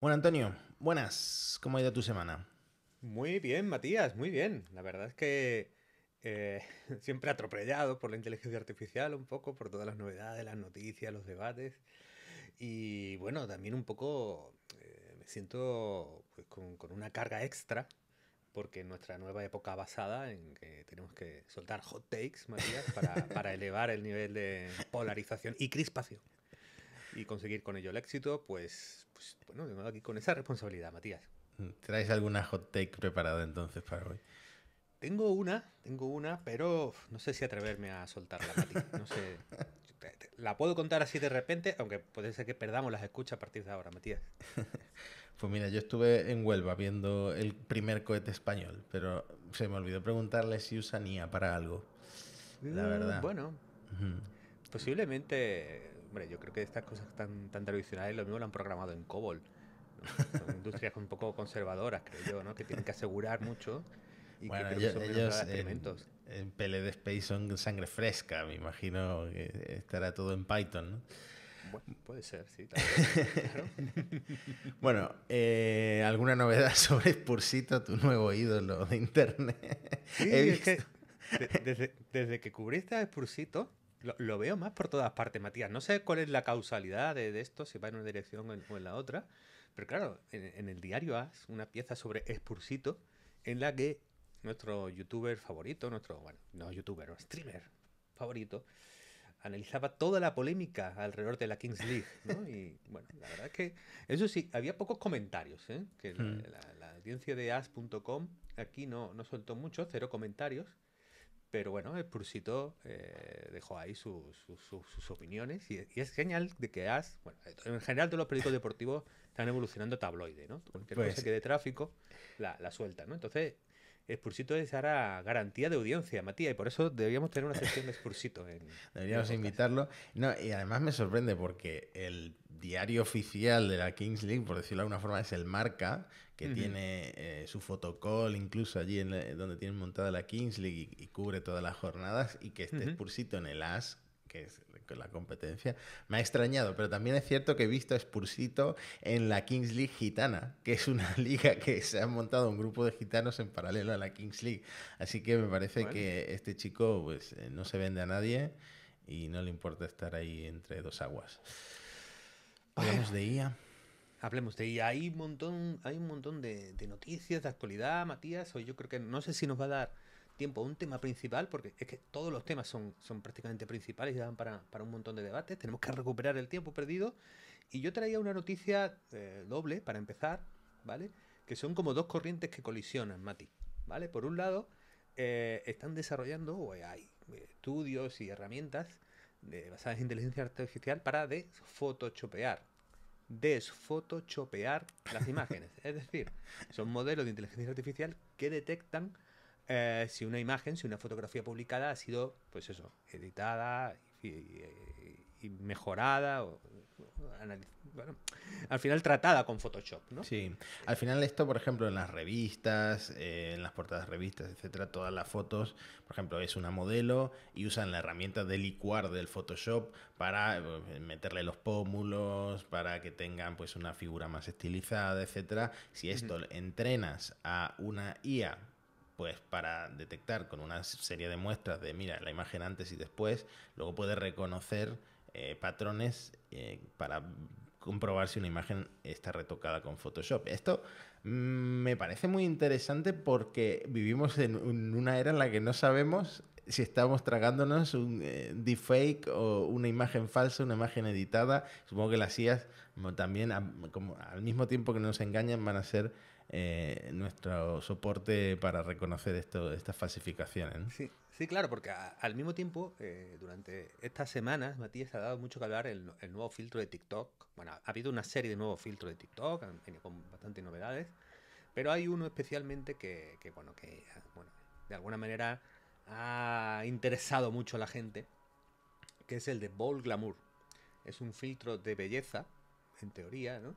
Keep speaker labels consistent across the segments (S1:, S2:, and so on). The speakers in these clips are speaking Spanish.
S1: Bueno, Antonio, buenas. ¿Cómo ha ido tu semana?
S2: Muy bien, Matías, muy bien. La verdad es que eh, siempre atropellado por la inteligencia artificial, un poco, por todas las novedades, las noticias, los debates. Y bueno, también un poco eh, me siento pues, con, una carga extra, porque nuestra nueva época basada en que tenemos que soltar hot takes, Matías, para, para elevar el nivel de polarización y crispación y conseguir con ello el éxito, pues, pues bueno, tengo aquí con esa responsabilidad, Matías.
S1: Mm, ¿Traes alguna hot take preparada entonces para hoy?
S2: Tengo una, tengo una, pero no sé si atreverme a soltarla, Matías. No sé. La puedo contar así de repente, aunque puede ser que perdamos las escuchas a partir de ahora, Matías.
S1: Pues mira, yo estuve en Huelva viendo el primer cohete español, pero se me olvidó preguntarle si usanía para algo. La mm, verdad. Bueno,
S2: posiblemente Hombre, yo creo que estas cosas tan, tan tradicionales lo mismo lo han programado en COBOL. Son industrias un poco conservadoras, creo yo, ¿no? Que tienen que asegurar mucho y bueno, que ellos, En,
S1: PLD Space son sangre fresca, me imagino que estará todo en Python, ¿no? Bueno,
S2: puede ser, sí.
S1: bueno, eh, ¿alguna novedad sobre Spursito, tu nuevo ídolo de internet? Sí, es
S2: que desde, desde, que cubriste a Spursito, lo, veo más por todas partes, Matías. No sé cuál es la causalidad de, esto, si va en una dirección o en, la otra. Pero claro, en, el diario As, una pieza sobre Expursito, en la que nuestro youtuber favorito, nuestro, bueno, no youtuber, streamer favorito, analizaba toda la polémica alrededor de la Kings League, Y bueno, la verdad es que, eso sí, había pocos comentarios, ¿eh? Que hmm. la, audiencia de as.com aquí no, no soltó mucho, cero comentarios. Pero bueno, el Pursito eh, dejó ahí sus, sus, sus, opiniones y, es genial de que has... Bueno, en general todos los periódicos deportivos están evolucionando tabloide, ¿no? Cualquier pues cosa que de tráfico la, la suelta, ¿no? Entonces Expursito es ahora garantía de audiencia, Matías, y por eso debíamos tener una sección de expursito.
S1: deberíamos invitarlo. No, y además me sorprende porque el diario oficial de la Kings League, por decirlo de alguna forma, es el Marca, que tiene eh, su fotocall incluso allí en donde tienen montada la Kings League y, cubre todas las jornadas, y que este Expursito en el AS, que es que la competencia. Me ha extrañado, pero también es cierto que he visto a Spursito en la Kings League gitana, que es una liga que se ha montado un grupo de gitanos en paralelo a la Kings League. Así que me parece que este chico pues, eh, no se vende a nadie y no le importa estar ahí entre dos aguas. Ah. hablemos de IA. Hablemos de IA.
S2: Hay un montón, hay un montón de, de noticias de actualidad, Matías. Hoy yo creo que no sé si nos va a dar tiempo a un tema principal, porque es que todos los temas son, son prácticamente principales y dan para, un montón de debates. Tenemos que recuperar el tiempo perdido. Y yo traía una noticia eh, doble para empezar, ¿vale? Que son como dos corrientes que colisionan, Mati. ¿Vale? Por un lado, eh, están desarrollando, o hay estudios y herramientas de, basadas en inteligencia artificial para desfotochopear. Desfotochopear las imágenes. es decir, son modelos de inteligencia artificial que detectan eh, si una imagen, si una fotografía publicada ha sido, pues eso, editada y, mejorada
S1: al final tratada con Photoshop, ¿no? Sí. Al final esto, por ejemplo, en las revistas, eh, en las portadas de revistas, etcétera, todas las fotos, por ejemplo, es una modelo y usan la herramienta de licuar del Photoshop para eh, meterle los pómulos, para que tengan pues una figura más estilizada, etcétera. Si esto entrenas a una IA pues para detectar con una serie de muestras de, mira, la imagen antes y después, luego puede reconocer eh, patrones eh, para comprobar si una imagen está retocada con Photoshop. Esto mm, me parece muy interesante porque vivimos en una era en la que no sabemos si estamos tragándonos un eh, deepfake o una imagen falsa, una imagen editada. Supongo que las IAS mm, también, al mismo tiempo que nos engañan, van a ser eh, nuestro soporte para reconocer esto, estas falsificaciones. Sí,
S2: sí, claro, porque al mismo tiempo, eh, durante estas semanas, Matías ha dado mucho que hablar el, nuevo filtro de TikTok. Bueno, ha habido una serie de nuevos filtros de TikTok con bastantes novedades, pero hay uno especialmente que, bueno, que bueno, de alguna manera ha interesado mucho a la gente, que es el de Ball Glamour. Es un filtro de belleza, en teoría, ¿no?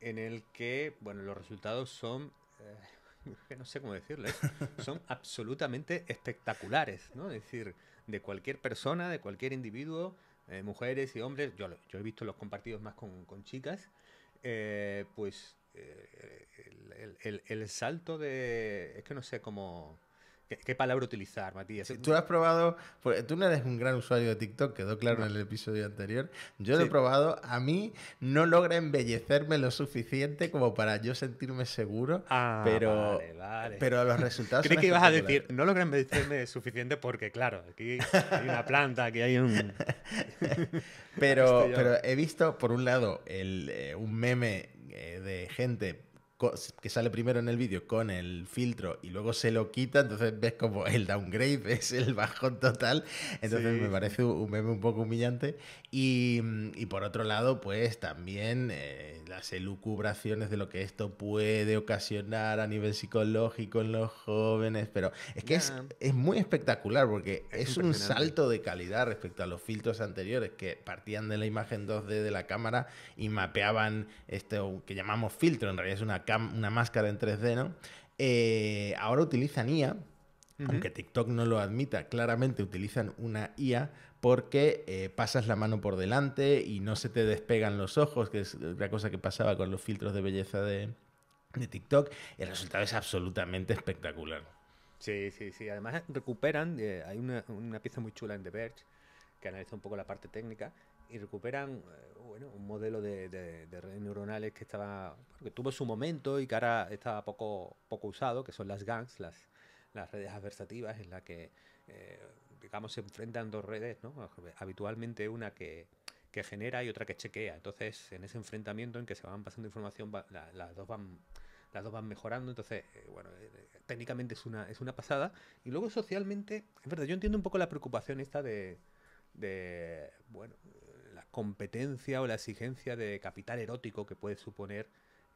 S2: en el que, bueno, los resultados son, que eh, no sé cómo decirles, ¿eh? son absolutamente espectaculares, ¿no? Es decir, de cualquier persona, de cualquier individuo, eh, mujeres y hombres, yo, yo, he visto los compartidos más con, chicas, pues el, salto de, es que no sé cómo
S1: ¿Qué, palabra utilizar, Matías? Tú has probado, tú no eres un gran usuario de TikTok, quedó claro en el episodio anterior. Yo lo he probado, a mí no logra embellecerme lo suficiente como para yo sentirme seguro, ah, pero, vale, vale. pero los resultados... Creí que ibas a decir, no logra embellecerme
S2: suficiente porque, claro,
S1: aquí hay una planta, aquí hay un... pero, he visto, por un lado, eh, un meme eh, de gente que sale primero en el vídeo con el filtro y luego se lo quita, entonces ves como el downgrade, es el bajón total, entonces me parece un meme un poco humillante. Y, y por otro lado, pues también eh, las elucubraciones de lo que esto puede ocasionar a nivel psicológico en los jóvenes, pero es que es, es, muy espectacular porque es, un salto de calidad respecto a los filtros anteriores que partían de la imagen 2D de la cámara y mapeaban esto que llamamos filtro, en realidad es una una máscara en 3D, ¿no? Eh, ahora utilizan IA, aunque TikTok no lo admita, claramente utilizan una IA porque eh, pasas la mano por delante y no se te despegan los ojos, que es la cosa que pasaba con los filtros de belleza de, TikTok. El resultado es absolutamente espectacular. Sí, sí,
S2: sí. Además recuperan, eh, hay una, una, pieza muy chula en The Verge que analiza un poco la parte técnica y recuperan eh, bueno, un modelo de, redes neuronales que estaba que tuvo su momento y que ahora estaba poco, poco usado, que son las GANs, las, las redes adversativas, en las que eh, digamos se enfrentan dos redes, ¿no? habitualmente una que, genera y otra que chequea. Entonces, en ese enfrentamiento en que se van pasando información, las dos van las dos van mejorando, entonces, eh, bueno, técnicamente es una, es una pasada. Y luego socialmente, es verdad, yo entiendo un poco la preocupación esta de, de bueno, competencia o la exigencia de capital erótico que puede suponer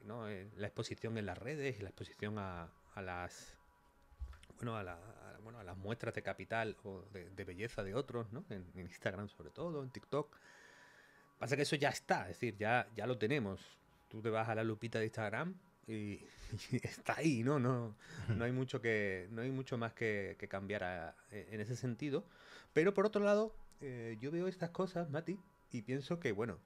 S2: ¿no? Eh, la exposición en las redes y la exposición a, las bueno a, las muestras de capital o de, belleza de otros ¿no? en, Instagram sobre todo en TikTok pasa que eso ya está es decir ya ya lo tenemos tú te vas a la lupita de Instagram y, está ahí no no no hay mucho que no hay mucho más que, cambiar e, en ese sentido pero por otro lado eh, yo veo estas cosas Mati y pienso que, bueno,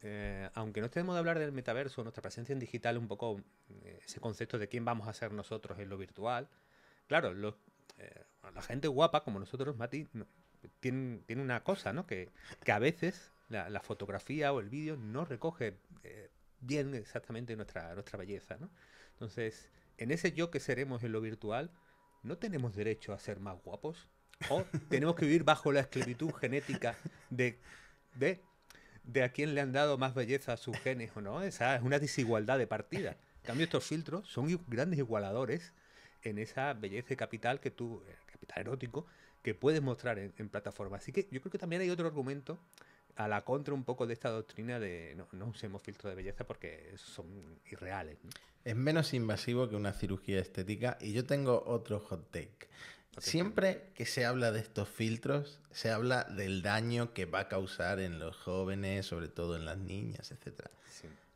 S2: eh, aunque no estemos de hablar del metaverso, nuestra presencia en digital, un poco eh, ese concepto de quién vamos a ser nosotros en lo virtual, claro, eh, la gente guapa como nosotros, Mati, tiene, una cosa, ¿no? Que, que a veces la, fotografía o el vídeo no recoge bien exactamente nuestra, nuestra belleza, ¿no? Entonces, en ese yo que seremos en lo virtual, no tenemos derecho a ser más guapos. O tenemos que vivir bajo la esclavitud genética de de, de a quién le han dado más belleza a sus genes o no. Esa es una desigualdad de partida. En cambio, estos filtros son grandes igualadores en esa belleza capital que tú, eh, capital erótico, que puedes mostrar en, en plataformas. Así que yo creo que también hay otro argumento a la contra un poco de esta doctrina de no, usemos filtros de belleza porque son irreales.
S1: Es menos invasivo que una cirugía estética y yo tengo otro hot take. Siempre que se habla de estos filtros, se habla del daño que va a causar en los jóvenes, sobre todo en las niñas, etc.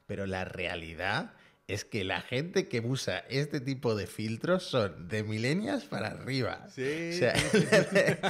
S1: Pero la realidad es que la gente que usa este tipo de filtros son de milenias para arriba.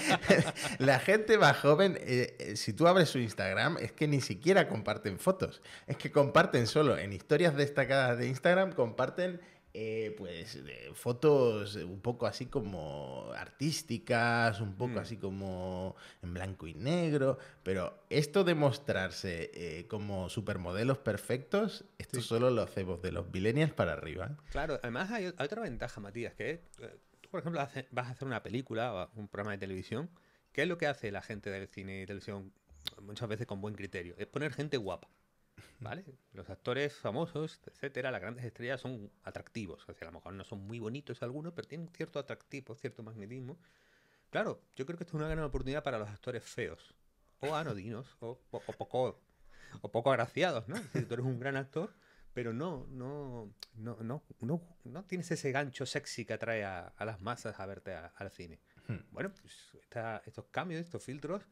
S1: la gente más joven, eh, eh, si tú abres su Instagram, es que ni siquiera comparten fotos. Es que comparten solo en historias destacadas de Instagram, comparten eh, pues fotos un poco así como artísticas, un poco mm. así como en blanco y negro, pero esto de mostrarse eh, como supermodelos perfectos, esto solo lo hacemos de los millennials para arriba.
S2: Claro, además hay, otra ventaja, Matías, que eh, tú, por ejemplo, vas a hacer una película o un programa de televisión, ¿qué es lo que hace la gente del cine y televisión muchas veces con buen criterio? Es poner gente guapa. ¿vale? Los actores famosos, etcétera, las grandes estrellas son atractivos. O sea, a lo mejor no son muy bonitos algunos, pero tienen cierto atractivo, cierto magnetismo. Claro, yo creo que esto es una gran oportunidad para los actores feos, o anodinos, o, poco o poco agraciados, ¿no? Si tú eres un gran actor, pero no, no, no, no, no, tienes ese gancho sexy que atrae a, las masas a verte al cine. Hmm. Bueno, pues, estos cambios, estos filtros,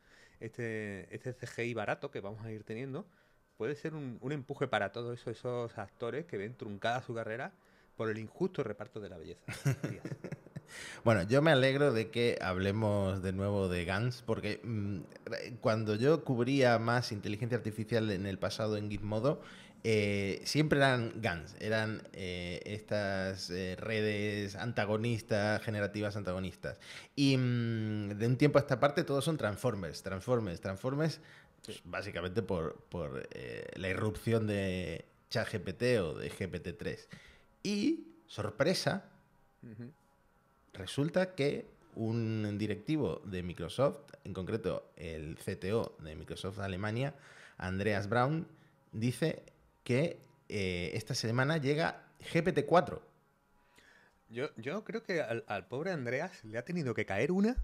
S2: este, este CGI barato que vamos a ir teniendo, puede ser un, empuje para todos esos actores que ven truncada su carrera por el injusto reparto de la belleza.
S1: bueno, yo me alegro de que hablemos de nuevo de Gans, porque mm, cuando yo cubría más inteligencia artificial en el pasado en Gizmodo, eh, siempre eran GANs, eran eh, estas eh, redes antagonistas, generativas antagonistas. Y mm, de un tiempo a esta parte todos son Transformers, Transformers, Transformers Básicamente por, eh, la irrupción de ChatGPT o de GPT-3. Y, sorpresa, resulta que un directivo de Microsoft, en concreto el CTO de Microsoft Alemania, Andreas Brown, dice que eh, esta semana llega GPT-4.
S2: Yo, creo que al, pobre Andreas le ha tenido que caer una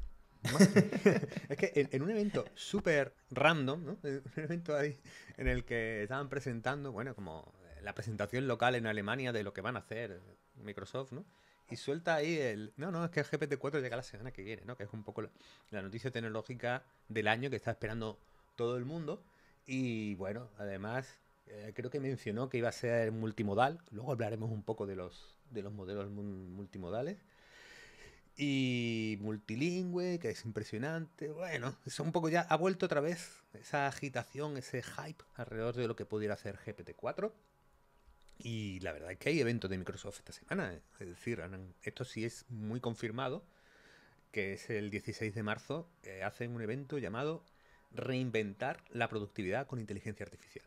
S2: es que en, un evento súper random, ¿no? En un evento ahí en el que estaban presentando, bueno, como la presentación local en Alemania de lo que van a hacer Microsoft, ¿no? Y suelta ahí el. No, no, es que el GPT-4 llega la semana que viene, ¿no? Que es un poco la, noticia tecnológica del año que está esperando todo el mundo. Y bueno, además, eh, creo que mencionó que iba a ser multimodal. Luego hablaremos un poco de los, de los modelos multimodales y multilingüe, que es impresionante. Bueno, es un poco ya ha vuelto otra vez esa agitación, ese hype alrededor de lo que pudiera hacer GPT-4. Y la verdad es que hay eventos de Microsoft esta semana. Eh. Es decir, esto sí es muy confirmado, que es el 16 de marzo, eh, hacen un evento llamado Reinventar la
S1: productividad con inteligencia artificial.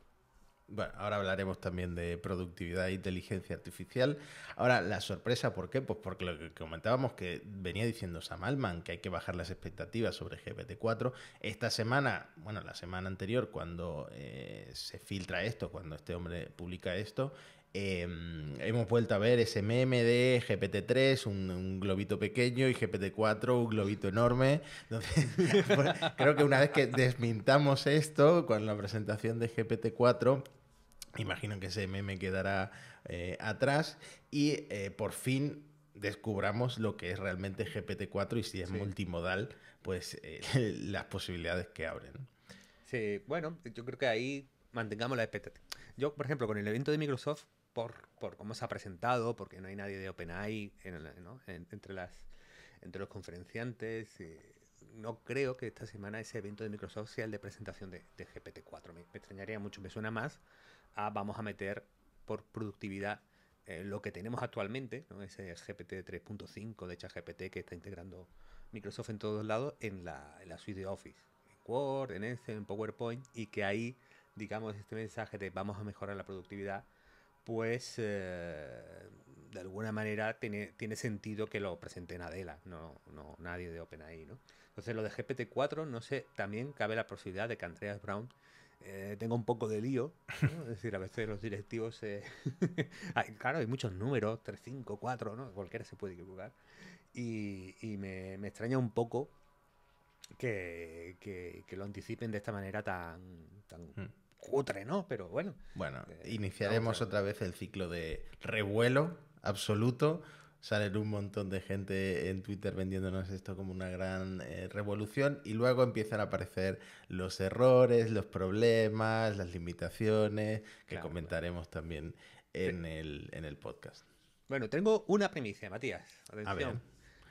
S1: Bueno, ahora hablaremos también de productividad e inteligencia artificial. Ahora, la sorpresa, ¿por qué? Pues porque lo que comentábamos que venía diciendo Sam Altman, que hay que bajar las expectativas sobre GPT-4. Esta semana, bueno, la semana anterior, cuando eh, se filtra esto, cuando este hombre publica esto, Em, hemos vuelto a ver ese de GPT-3, un, globito pequeño, y GPT-4, un globito enorme. Entonces, pues, creo que una vez que desmintamos esto con la presentación de GPT-4, imagino que ese meme quedará eh, atrás y eh, por fin descubramos lo que es realmente GPT-4 y si es multimodal, pues eh, las posibilidades que abren. Sí, bueno,
S2: yo creo que ahí mantengamos la expectativa. Yo, por ejemplo, con el evento de Microsoft, por, cómo se ha presentado, porque no hay nadie de OpenAI entre, las, entre los conferenciantes. no creo que esta semana ese evento de Microsoft sea el de presentación de, GPT-4. Me, extrañaría mucho, me suena más a vamos a meter por productividad eh, lo que tenemos actualmente, ¿no? ese GPT 3.5 de GPT que está integrando Microsoft en todos lados en la, en la suite de Office, en Word, en Excel, en PowerPoint, y que ahí, digamos, este mensaje de vamos a mejorar la productividad pues eh, de alguna manera tiene, tiene, sentido que lo presenten Adela, no, no nadie de OpenAI, ¿no? Entonces lo de GPT-4, no sé, también cabe la posibilidad de que Andreas Brown eh, tenga un poco de lío, es decir, a veces los directivos, eh, hay, claro, hay muchos números, 3, 5, 4, ¿no? Cualquiera se puede equivocar, y, me, extraña un poco que, lo anticipen de esta manera tan, tan mm. ¿no? Pero bueno.
S1: Bueno, eh, iniciaremos otra vez el ciclo de revuelo absoluto. Salen un montón de gente en Twitter vendiéndonos esto como una gran eh, revolución y luego empiezan a aparecer los errores, los problemas, las limitaciones que comentaremos también en, el, podcast.
S2: Bueno, tengo una primicia, Matías. Atención.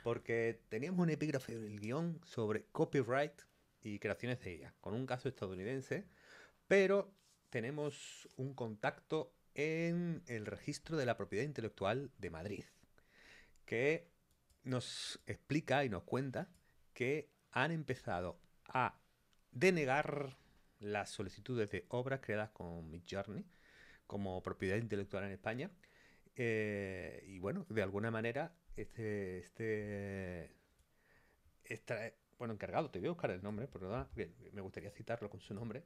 S2: Porque teníamos un epígrafe del guión sobre copyright y creaciones de ella, con un caso estadounidense pero tenemos un contacto en el registro de la propiedad intelectual de Madrid, que nos explica y nos cuenta que han empezado a denegar las solicitudes de obras creadas con Midjourney como propiedad intelectual en España. Eh, y bueno, de alguna manera, este, este bueno, encargado, te voy a buscar el nombre, me gustaría citarlo con su nombre,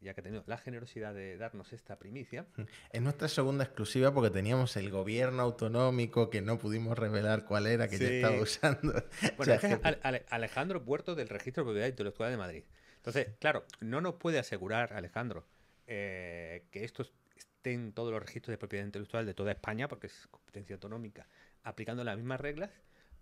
S2: ya que ha tenido la generosidad de darnos esta primicia.
S1: Es nuestra segunda exclusiva porque teníamos el gobierno autonómico que no pudimos revelar cuál era que estaba usando. Bueno,
S2: Alejandro Puerto del Registro de Propiedad Intelectual de Madrid. Entonces, claro, no nos puede asegurar, Alejandro, eh, que estos estén todos los registros de propiedad intelectual de toda España, porque es competencia autonómica, aplicando las mismas reglas,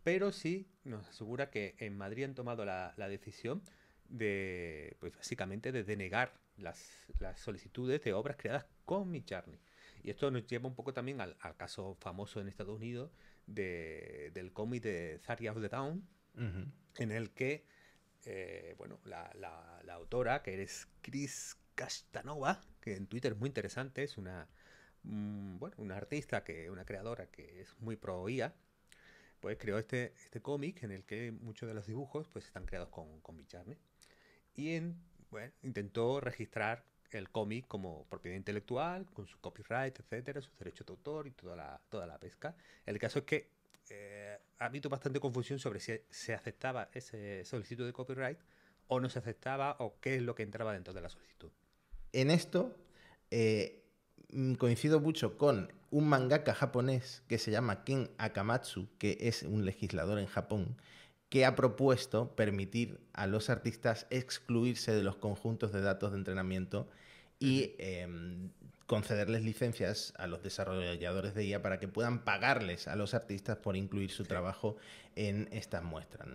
S2: pero sí nos asegura que en Madrid han tomado la, la decisión de, pues básicamente, de denegar las, solicitudes de obras creadas con Midjourney. Y esto nos lleva un poco también al, caso famoso en Estados Unidos de, del cómic de Zarya of the Town, en el que eh, bueno, la, la, autora, que es Chris Castanova, que en Twitter es muy interesante, es una, mm, bueno, una artista, que, una creadora que es muy pro IA, pues creó este, este cómic en el que muchos de los dibujos pues, están creados con, con Midjourney. Y en bueno, intentó registrar el cómic como propiedad intelectual, con su copyright, etcétera, sus derechos de autor y toda la, toda la pesca. El caso es que eh, ha habido bastante confusión sobre si se aceptaba ese solicitud de copyright o no se aceptaba o qué es lo que entraba dentro de la solicitud.
S1: En esto eh, mm, coincido mucho con un mangaka japonés que se llama Ken Akamatsu, que es un legislador en Japón, que ha propuesto permitir a los artistas excluirse de los conjuntos de datos de entrenamiento y em, concederles licencias a los desarrolladores de IA para que puedan pagarles a los artistas por incluir su trabajo en estas muestras.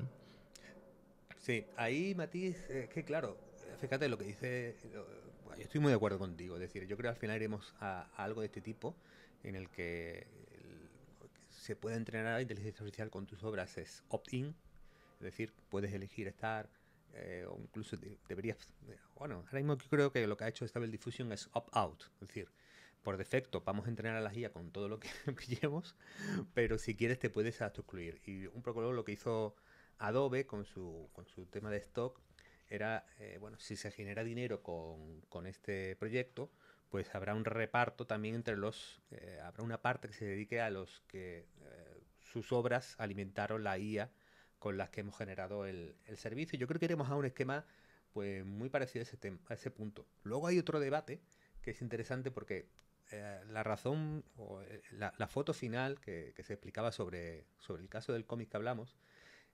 S2: Sí, ahí Matiz, es que claro, fíjate lo que dice, yo estoy muy de acuerdo contigo, es decir, yo creo que al final iremos a, algo de este tipo en el que se puede entrenar a la inteligencia artificial con tus obras, es opt-in es decir, puedes elegir estar eh, o incluso deberías... Eh, bueno, ahora mismo creo que lo que ha hecho Stable Diffusion es opt-out. Es decir, por defecto vamos a entrenar a la IA con todo lo que pillemos, pero si quieres te puedes excluir. Y un poco lo que hizo Adobe con su, con su tema de stock era, eh, bueno, si se genera dinero con, este proyecto, pues habrá un reparto también entre los, habrá una parte que se dedique a los que sus obras alimentaron la IA con las que hemos generado el, servicio. Yo creo que iremos a un esquema pues muy parecido a ese, punto. Luego hay otro debate que es interesante porque eh, la razón o eh, la, foto final que, se explicaba sobre, el caso del cómic que hablamos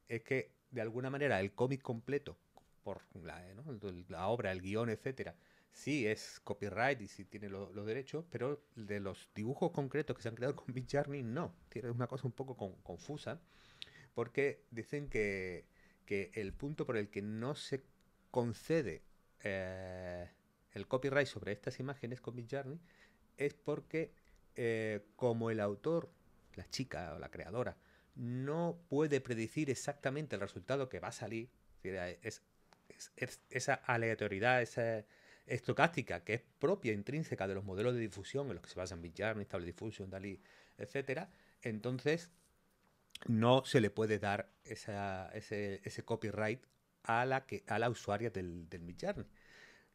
S2: es que de alguna manera el cómic completo, por la, eh, obra, el guión, etcétera, sí es copyright y sí tiene los derechos, pero de los dibujos concretos que se han creado con Big Journey, no. Tiene una cosa un poco confusa porque dicen que, el punto por el que no se concede eh, el copyright sobre estas imágenes con Midjourney es porque eh, como el autor, la chica o la creadora, no puede predecir exactamente el resultado que va a salir, es, esa aleatoriedad, esa estocástica que es propia, intrínseca de los modelos de difusión en los que se basan Midjourney, Stable Diffusion, Dali etcétera, entonces no se le puede dar ese, copyright a la, a la usuaria del, del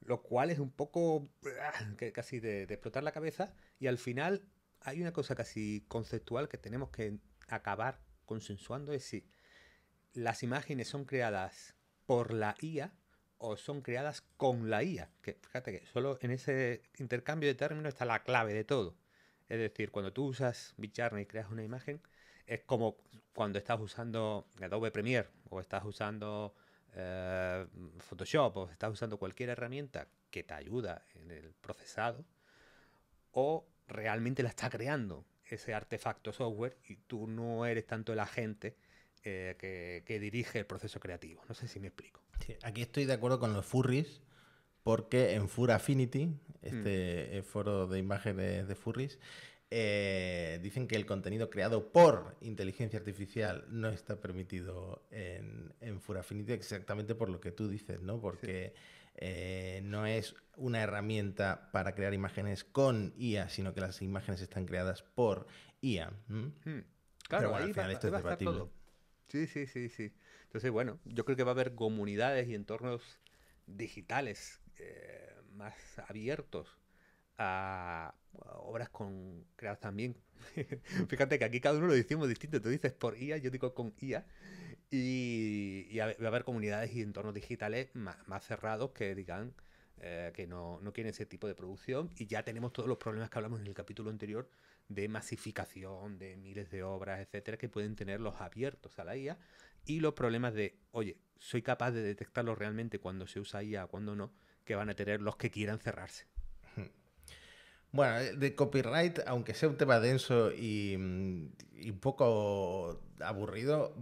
S2: Lo cual es un poco ah, casi de, explotar la cabeza y al final hay una cosa casi conceptual que tenemos que acabar consensuando es si las imágenes son creadas por la IA o son creadas con la IA. Que fíjate que solo en ese intercambio de términos está la clave de todo. Es decir, cuando tú usas BitJarney y creas una imagen, es como cuando estás usando Adobe Premiere o estás usando eh, Photoshop o estás usando cualquier herramienta que te ayuda en el procesado o realmente la está creando ese artefacto software y tú no eres tanto el agente eh, que, dirige el proceso
S1: creativo. No sé si me explico. aquí estoy de acuerdo con los furries porque en Fur Affinity, mm. este eh, foro de imágenes de furries, eh, dicen que el contenido creado por inteligencia artificial no está permitido en, en Furafinity exactamente por lo que tú dices, ¿no? Porque eh, no es una herramienta para crear imágenes con IA, sino que las imágenes están creadas por IA. Hmm. Claro, bueno, al final esto es debatible.
S2: Sí, sí, sí, sí. Entonces, bueno, yo creo que va a haber comunidades y entornos digitales eh, más abiertos a obras con crear también. Fíjate que aquí cada uno lo decimos distinto. Tú dices por IA, yo digo con IA. Y, va a haber comunidades y entornos digitales más, cerrados que digan eh, que no, no, quieren ese tipo de producción. Y ya tenemos todos los problemas que hablamos en el capítulo anterior de masificación, de miles de obras, etcétera, que pueden tener los abiertos a la IA. Y los problemas de, oye, soy capaz de detectarlo realmente cuando se usa IA, cuando no, que van a tener los que quieran cerrarse.
S1: Bueno, eh, de copyright, aunque sea un tema denso y, mm, un poco aburrido,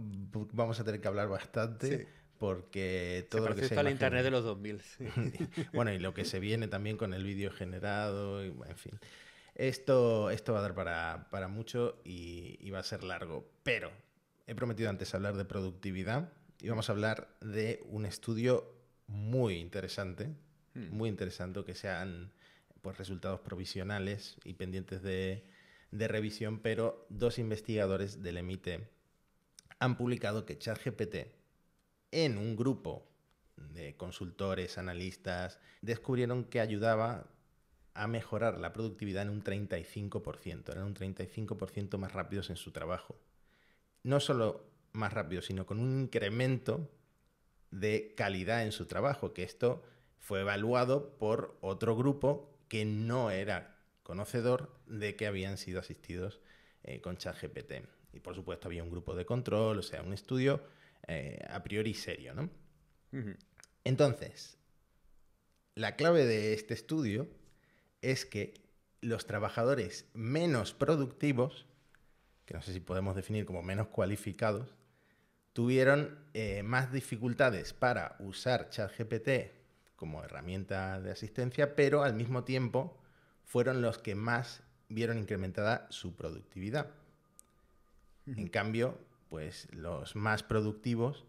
S1: vamos a tener que hablar bastante. Porque todo lo que se. al internet de los 2000. bueno, y lo que se viene también con el vídeo generado, y, en fin. Esto, esto va a dar para, mucho y, va a ser largo. Pero he prometido antes hablar de productividad y vamos a hablar de un estudio muy interesante, hmm. muy interesante que se han pues, resultados provisionales y pendientes de, revisión, pero dos investigadores del EMITE han publicado que ChatGPT en un grupo de consultores, analistas, descubrieron que ayudaba a mejorar la productividad en un 35%, eran un 35% más rápidos en su trabajo. No solo más rápidos... sino con un incremento de calidad en su trabajo, que esto fue evaluado por otro grupo que no era conocedor de que habían sido asistidos eh, con ChatGPT. Y por supuesto había un grupo de control, o sea, un estudio eh, a priori serio, ¿no? Entonces, la clave de este estudio es que los trabajadores menos productivos, que no sé si podemos definir como menos cualificados, tuvieron eh, más dificultades para usar ChatGPT como herramienta de asistencia, pero al mismo tiempo fueron los que más vieron incrementada su productividad. En cambio, pues los más productivos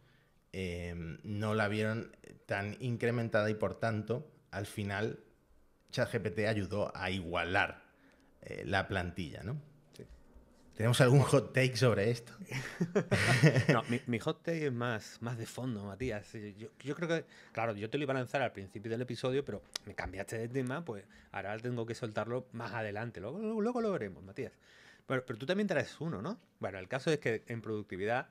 S1: em, no la vieron tan incrementada y por tanto, al final, ChatGPT ayudó a igualar eh, la plantilla, ¿no? ¿Tenemos algún hot take sobre esto? no, mi, hot take es más, más de
S2: fondo, Matías. Yo, creo que, claro, yo te lo iba a lanzar al principio del episodio, pero me cambiaste de tema, pues ahora tengo que soltarlo más adelante. Luego, luego lo veremos, Matías. Pero, pero tú también traes uno, ¿no? Bueno, el caso es que en productividad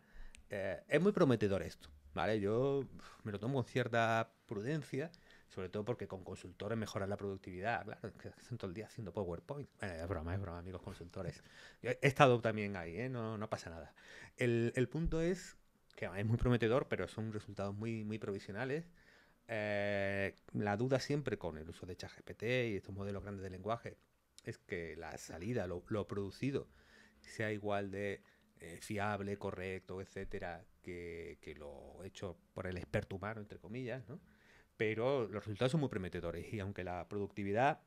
S2: eh, es muy prometedor esto, ¿vale? Yo me lo tomo con cierta prudencia sobre todo porque con consultores mejoran la productividad. Claro, que están todo el día haciendo PowerPoint. Bueno, eh, es broma, es broma, amigos consultores. he estado también ahí, ¿eh? no, no pasa nada. El, el, punto es que es muy prometedor, pero son resultados muy, muy provisionales. Eh, la duda siempre con el uso de ChatGPT y estos modelos grandes de lenguaje es que la salida, lo, producido, sea igual de eh, fiable, correcto, etcétera, que, que, lo hecho por el experto humano, entre comillas, ¿no? pero los resultados son muy prometedores y aunque la productividad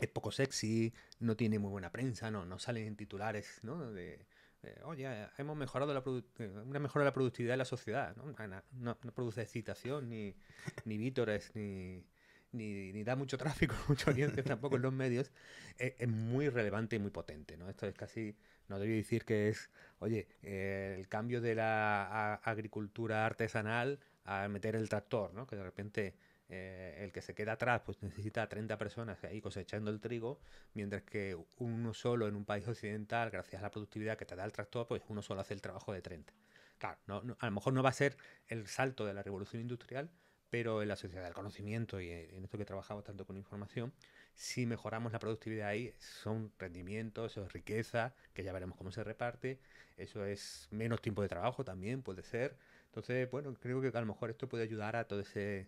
S2: es poco sexy, no tiene muy buena prensa, no, no salen en titulares, ¿no? De, eh, oye, hemos mejorado la eh, una mejora la productividad de la sociedad, ¿no? No, produce excitación, ni, ni vítores, ni, ni, da mucho tráfico, mucho audiencia tampoco en los medios, eh, es, muy relevante y muy potente, ¿no? Esto es casi, no debería decir que es, oye, el cambio de la agricultura artesanal a meter el tractor, ¿no? Que de repente eh, el que se queda atrás pues necesita 30 personas ahí cosechando el trigo, mientras que uno solo en un país occidental, gracias a la productividad que te da el tractor, pues uno solo hace el trabajo de 30. Claro, a lo mejor no va a ser el salto de la revolución industrial, pero en la sociedad del conocimiento y eh, en esto que trabajamos tanto con información, si mejoramos la productividad ahí, son rendimientos, eso es riqueza, que ya veremos cómo se reparte, eso es menos tiempo de trabajo también, puede ser, entonces, bueno, creo que a lo mejor esto puede ayudar a toda esa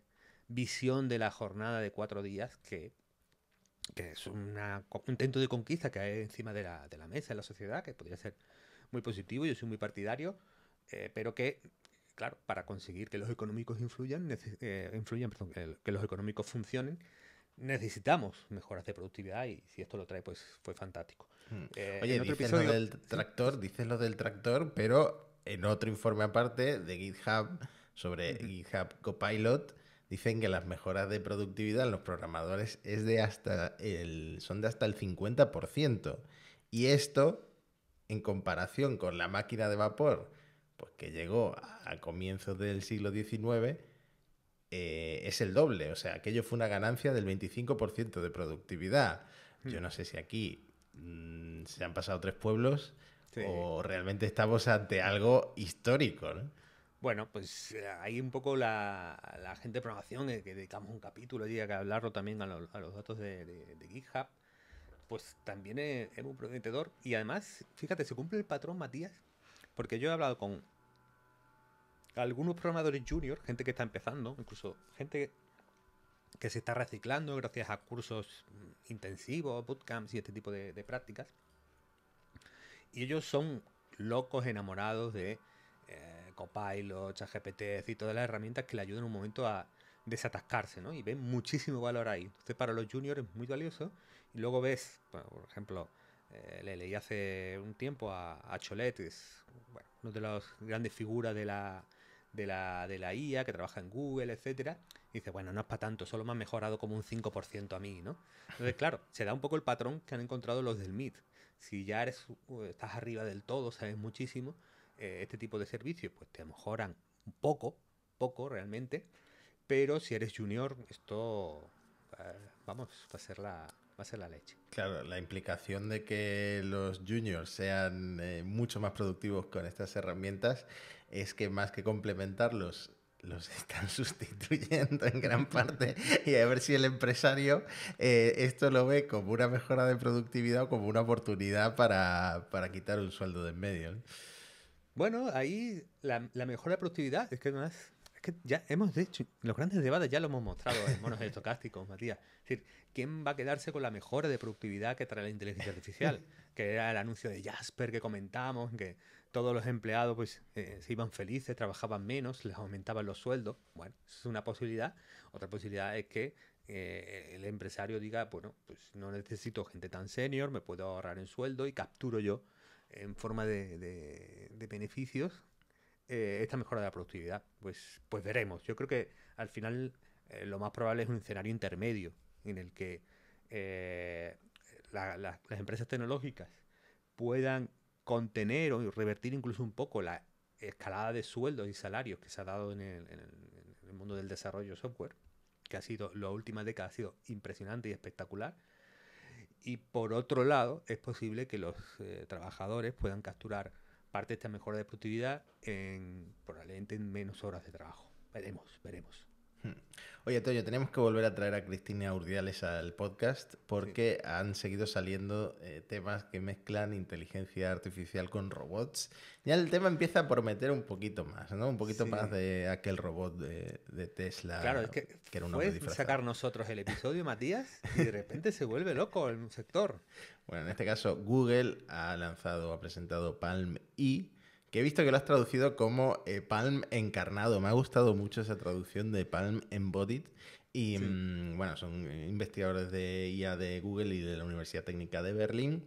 S2: visión de la jornada de cuatro días que, es un intento de conquista que hay encima de la, de la mesa en la sociedad, que podría ser muy positivo, yo soy muy partidario, eh, pero que, claro, para conseguir que los económicos influyan, eh, que los económicos funcionen,
S1: necesitamos
S2: mejoras de productividad y si esto lo trae, pues fue fantástico. Hmm. Eh, Oye, dices episodio... lo del tractor,
S1: dices lo del tractor, pero en otro informe aparte de GitHub sobre GitHub Copilot, dicen que las mejoras de productividad en los programadores es de hasta son de hasta el 50%. Y esto, en comparación con la máquina de vapor, pues que llegó a comienzos del siglo XIX, eh, es el doble. O sea, aquello fue una ganancia del 25% de productividad. Mm. Yo no sé si aquí mm, se han pasado tres pueblos o realmente estamos ante algo histórico, Bueno, pues
S2: hay eh, un poco la, gente de programación eh, que dedicamos un capítulo y hay que hablarlo también a, los datos de, GitHub. Pues también es, un muy prometedor. Y además, fíjate, se cumple el patrón, Matías, porque yo he hablado con algunos programadores junior, gente que está empezando, incluso gente que se está reciclando gracias a cursos mm, intensivos, bootcamps y este tipo de, de prácticas. Y ellos son locos enamorados de eh, Copilot, ChatGPT y todas las herramientas que le ayudan un momento a desatascarse, ¿no? Y ven muchísimo valor ahí. Entonces para los juniors es muy valioso. Y luego ves, por ejemplo, eh, le leí hace un tiempo a, Choletes, Cholet, uno de las grandes figuras de la, de la, IA, que trabaja en Google, etcétera, y dice, bueno, no es para tanto, solo me han mejorado como un 5% a mí, ¿no? Entonces, claro, se da un poco el patrón que han encontrado los del MIT si ya eres, estás arriba del todo, sabes muchísimo, eh, este tipo de servicios pues te mejoran un poco, poco realmente, pero si eres junior, esto, eh, vamos, va a ser la, va a ser la leche.
S1: Claro, la implicación de que los juniors sean eh, mucho más productivos con estas herramientas es que más que complementarlos, los están sustituyendo en gran parte y a ver si el empresario eh, esto lo ve como una mejora de productividad o como una oportunidad para, para quitar un sueldo de en medio.
S2: Bueno, ahí la, la, mejora de productividad es que además que ya hemos hecho, los grandes debates ya lo hemos mostrado en monos estocásticos, Matías. Es decir, ¿quién va a quedarse con la mejora de productividad que trae la inteligencia artificial? Que era el anuncio de Jasper que comentamos, que todos los empleados pues eh, se iban felices, trabajaban menos, les aumentaban los sueldos. Bueno, es una posibilidad. Otra posibilidad es que eh, el empresario diga, bueno, pues no necesito gente tan senior, me puedo ahorrar en sueldo y capturo yo en forma de, de beneficios eh, esta mejora de la productividad? Pues, pues veremos. Yo creo que al final eh, lo más probable es un escenario intermedio en el que eh, las empresas tecnológicas puedan contener o revertir incluso un poco la escalada de sueldos y salarios que se ha dado en el, mundo del desarrollo software, que ha sido, la última década ha sido impresionante y espectacular. Y por otro lado, es posible que los trabajadores puedan capturar parte esta mejora de productividad en probablemente en menos horas de trabajo. Veremos, veremos. Mm.
S1: Oye, Toño, tenemos que volver a traer a Cristina Urdiales al podcast porque han seguido saliendo eh, temas que mezclan inteligencia artificial con robots. Ya el tema empieza a prometer un poquito más, ¿no? Un poquito más de aquel robot de, Tesla. Claro, es que, que sacar
S2: nosotros el episodio, Matías, y de
S1: repente se vuelve loco el sector. Bueno, en este caso, Google ha lanzado, ha presentado Palm I que he visto que lo has traducido como eh, Palm encarnado. Me ha gustado mucho esa traducción de Palm Embodied. Y mm, bueno, son eh, investigadores de IA de Google y de la Universidad Técnica de Berlín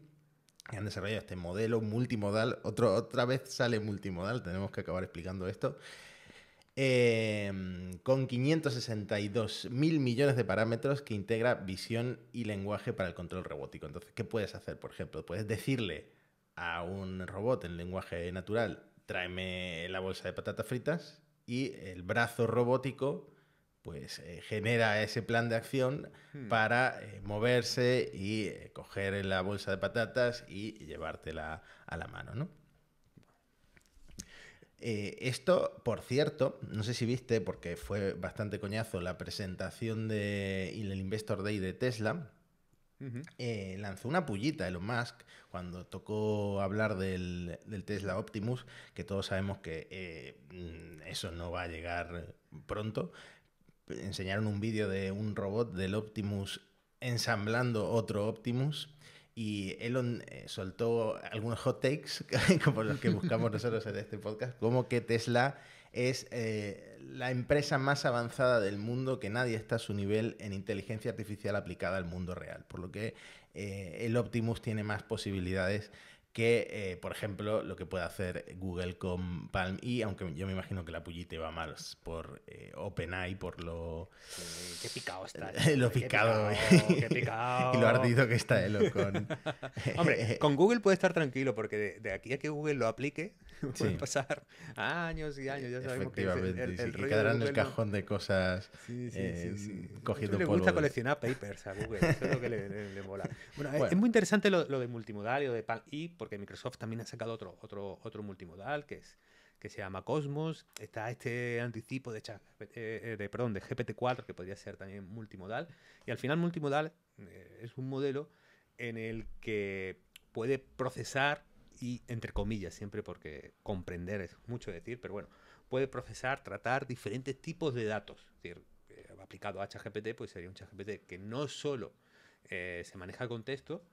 S1: que han desarrollado este modelo multimodal. otra vez sale multimodal, tenemos que acabar explicando esto. Em, con 562 mil millones de parámetros que integra visión y lenguaje para el control robótico. Entonces, ¿qué puedes hacer? Por ejemplo, puedes decirle a un robot en lenguaje natural, tráeme la bolsa de patatas fritas y el brazo robótico pues eh, genera ese plan de acción hmm. para eh, moverse y eh, coger la bolsa de patatas y llevártela a la mano, ¿no? esto, por cierto, no sé si viste, porque fue bastante coñazo la presentación de el Investor Day de Tesla, eh, lanzó una pullita Elon Musk cuando tocó hablar del, Tesla Optimus, que todos sabemos que eh, mm, eso no va a llegar pronto. Enseñaron un vídeo de un robot del Optimus ensamblando otro Optimus y Elon eh, soltó algunos hot takes, como los que buscamos nosotros en este podcast, como que Tesla es la empresa más avanzada del mundo que nadie está a su nivel en inteligencia artificial aplicada al mundo real, por lo que eh, el Optimus tiene más posibilidades que, eh, por ejemplo, lo que puede hacer Google con Palm y aunque yo me imagino que la pullite va mal por eh, OpenAI, por lo... qué picado está. lo picado. Qué picado, y lo ardido que está Elo con...
S2: Hombre, con Google puede estar tranquilo porque de, aquí a que Google lo aplique sí. pasar años y años. Ya sabemos que el, el, el quedarán en el cajón de
S1: cosas eh, cogiendo polvo. Le gusta coleccionar papers
S2: a Google, eso es lo que le, mola. Bueno, Es, muy interesante lo, de multimodal y de Palm y porque Microsoft también ha sacado otro, otro, otro multimodal que es que se llama Cosmos, está este anticipo de, eh, de, perdón, de GPT-4 que podría ser también multimodal y al final multimodal eh, es un modelo en el que puede procesar y entre comillas siempre porque comprender es mucho decir, pero bueno, puede procesar, tratar diferentes tipos de datos. Es decir, eh, aplicado a ChatGPT, pues sería un ChatGPT que no solo se maneja el contexto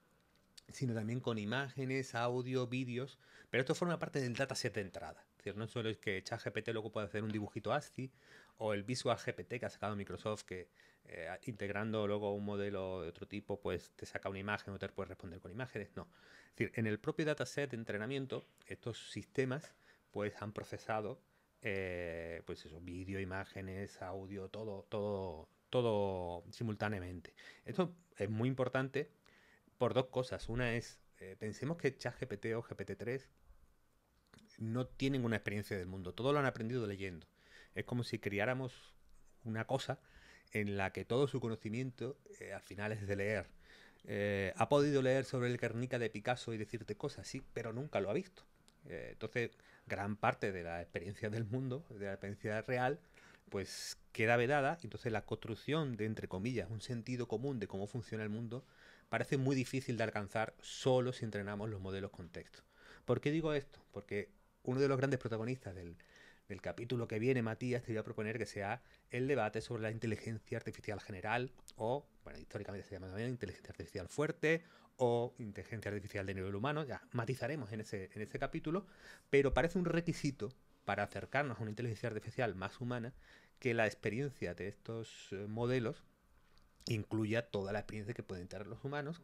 S2: sino también con imágenes, audio, vídeos, pero esto forma parte del dataset de entrada. Es decir, no solo es que ChatGPT luego puede hacer un dibujito ASCII o el Visual GPT que ha sacado Microsoft que eh, integrando luego un modelo de otro tipo pues te saca una imagen o te puedes responder con imágenes, no. Es decir, en el propio dataset de entrenamiento estos sistemas pues han procesado eh, pues eso, vídeo, imágenes, audio, todo, todo, todo simultáneamente. Esto es muy importante por dos cosas. Una es, eh, pensemos que ChatGPT o GPT-3 no tienen una experiencia del mundo, todo lo han aprendido leyendo. Es como si criáramos una cosa en la que todo su conocimiento eh, al final es de leer. Eh, ha podido leer sobre el Guernica de Picasso y decirte cosas, sí, pero nunca lo ha visto. entonces, gran parte de la experiencia del mundo, de la experiencia real, pues queda vedada. Entonces, la construcción de, entre comillas, un sentido común de cómo funciona el mundo parece muy difícil de alcanzar solo si entrenamos los modelos con texto. ¿Por qué digo esto? Porque uno de los grandes protagonistas del, capítulo que viene, Matías, te voy a proponer que sea el debate sobre la inteligencia artificial general o, bueno, históricamente se llama también inteligencia artificial fuerte o inteligencia artificial de nivel humano, ya matizaremos en ese, en ese capítulo, pero parece un requisito para acercarnos a una inteligencia artificial más humana que la experiencia de estos eh, modelos incluya toda la experiencia que pueden tener los humanos,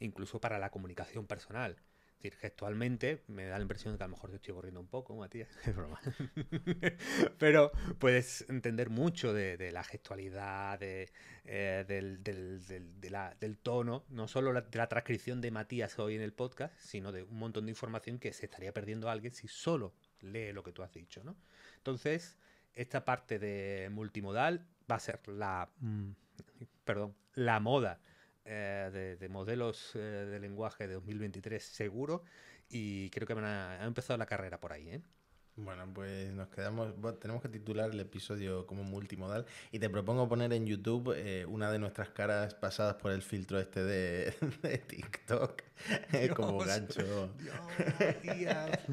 S2: incluso para la comunicación personal. Es decir, gestualmente me da la impresión de que a lo mejor te estoy corriendo un poco, Matías, es broma. Pero puedes entender mucho de, la gestualidad, eh, del, tono, no solo de la transcripción de Matías hoy en el podcast, sino de un montón de información que se estaría perdiendo alguien si solo lee lo que tú has dicho. ¿no? Entonces, esta parte de multimodal va a ser la... Mm, perdón, la moda eh, de, modelos eh, de lenguaje de 2023 seguro y creo que han ha empezado la carrera
S1: por ahí. ¿eh? Bueno, pues nos quedamos, tenemos que titular el episodio como multimodal y te propongo poner en YouTube eh, una de nuestras caras pasadas por el filtro este de, TikTok como gancho.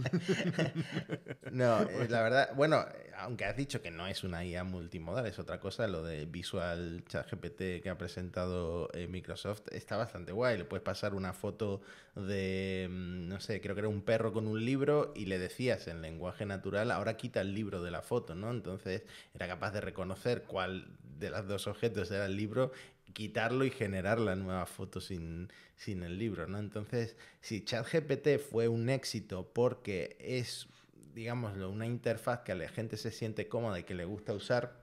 S1: no, eh, la verdad, bueno, aunque has dicho que no es una IA multimodal, es otra cosa, lo de Visual GPT que ha presentado eh, Microsoft está bastante guay, le puedes pasar una foto de, mm, no sé, creo que era un perro con un libro y le decías en lenguaje natural, ahora quita el libro de la foto, ¿no? Entonces era capaz de reconocer cuál de los dos objetos era el libro, quitarlo y generar la nueva foto sin, el libro, ¿no? Entonces, si ChatGPT fue un éxito porque es, digámoslo, una interfaz que a la gente se siente cómoda y que le gusta usar,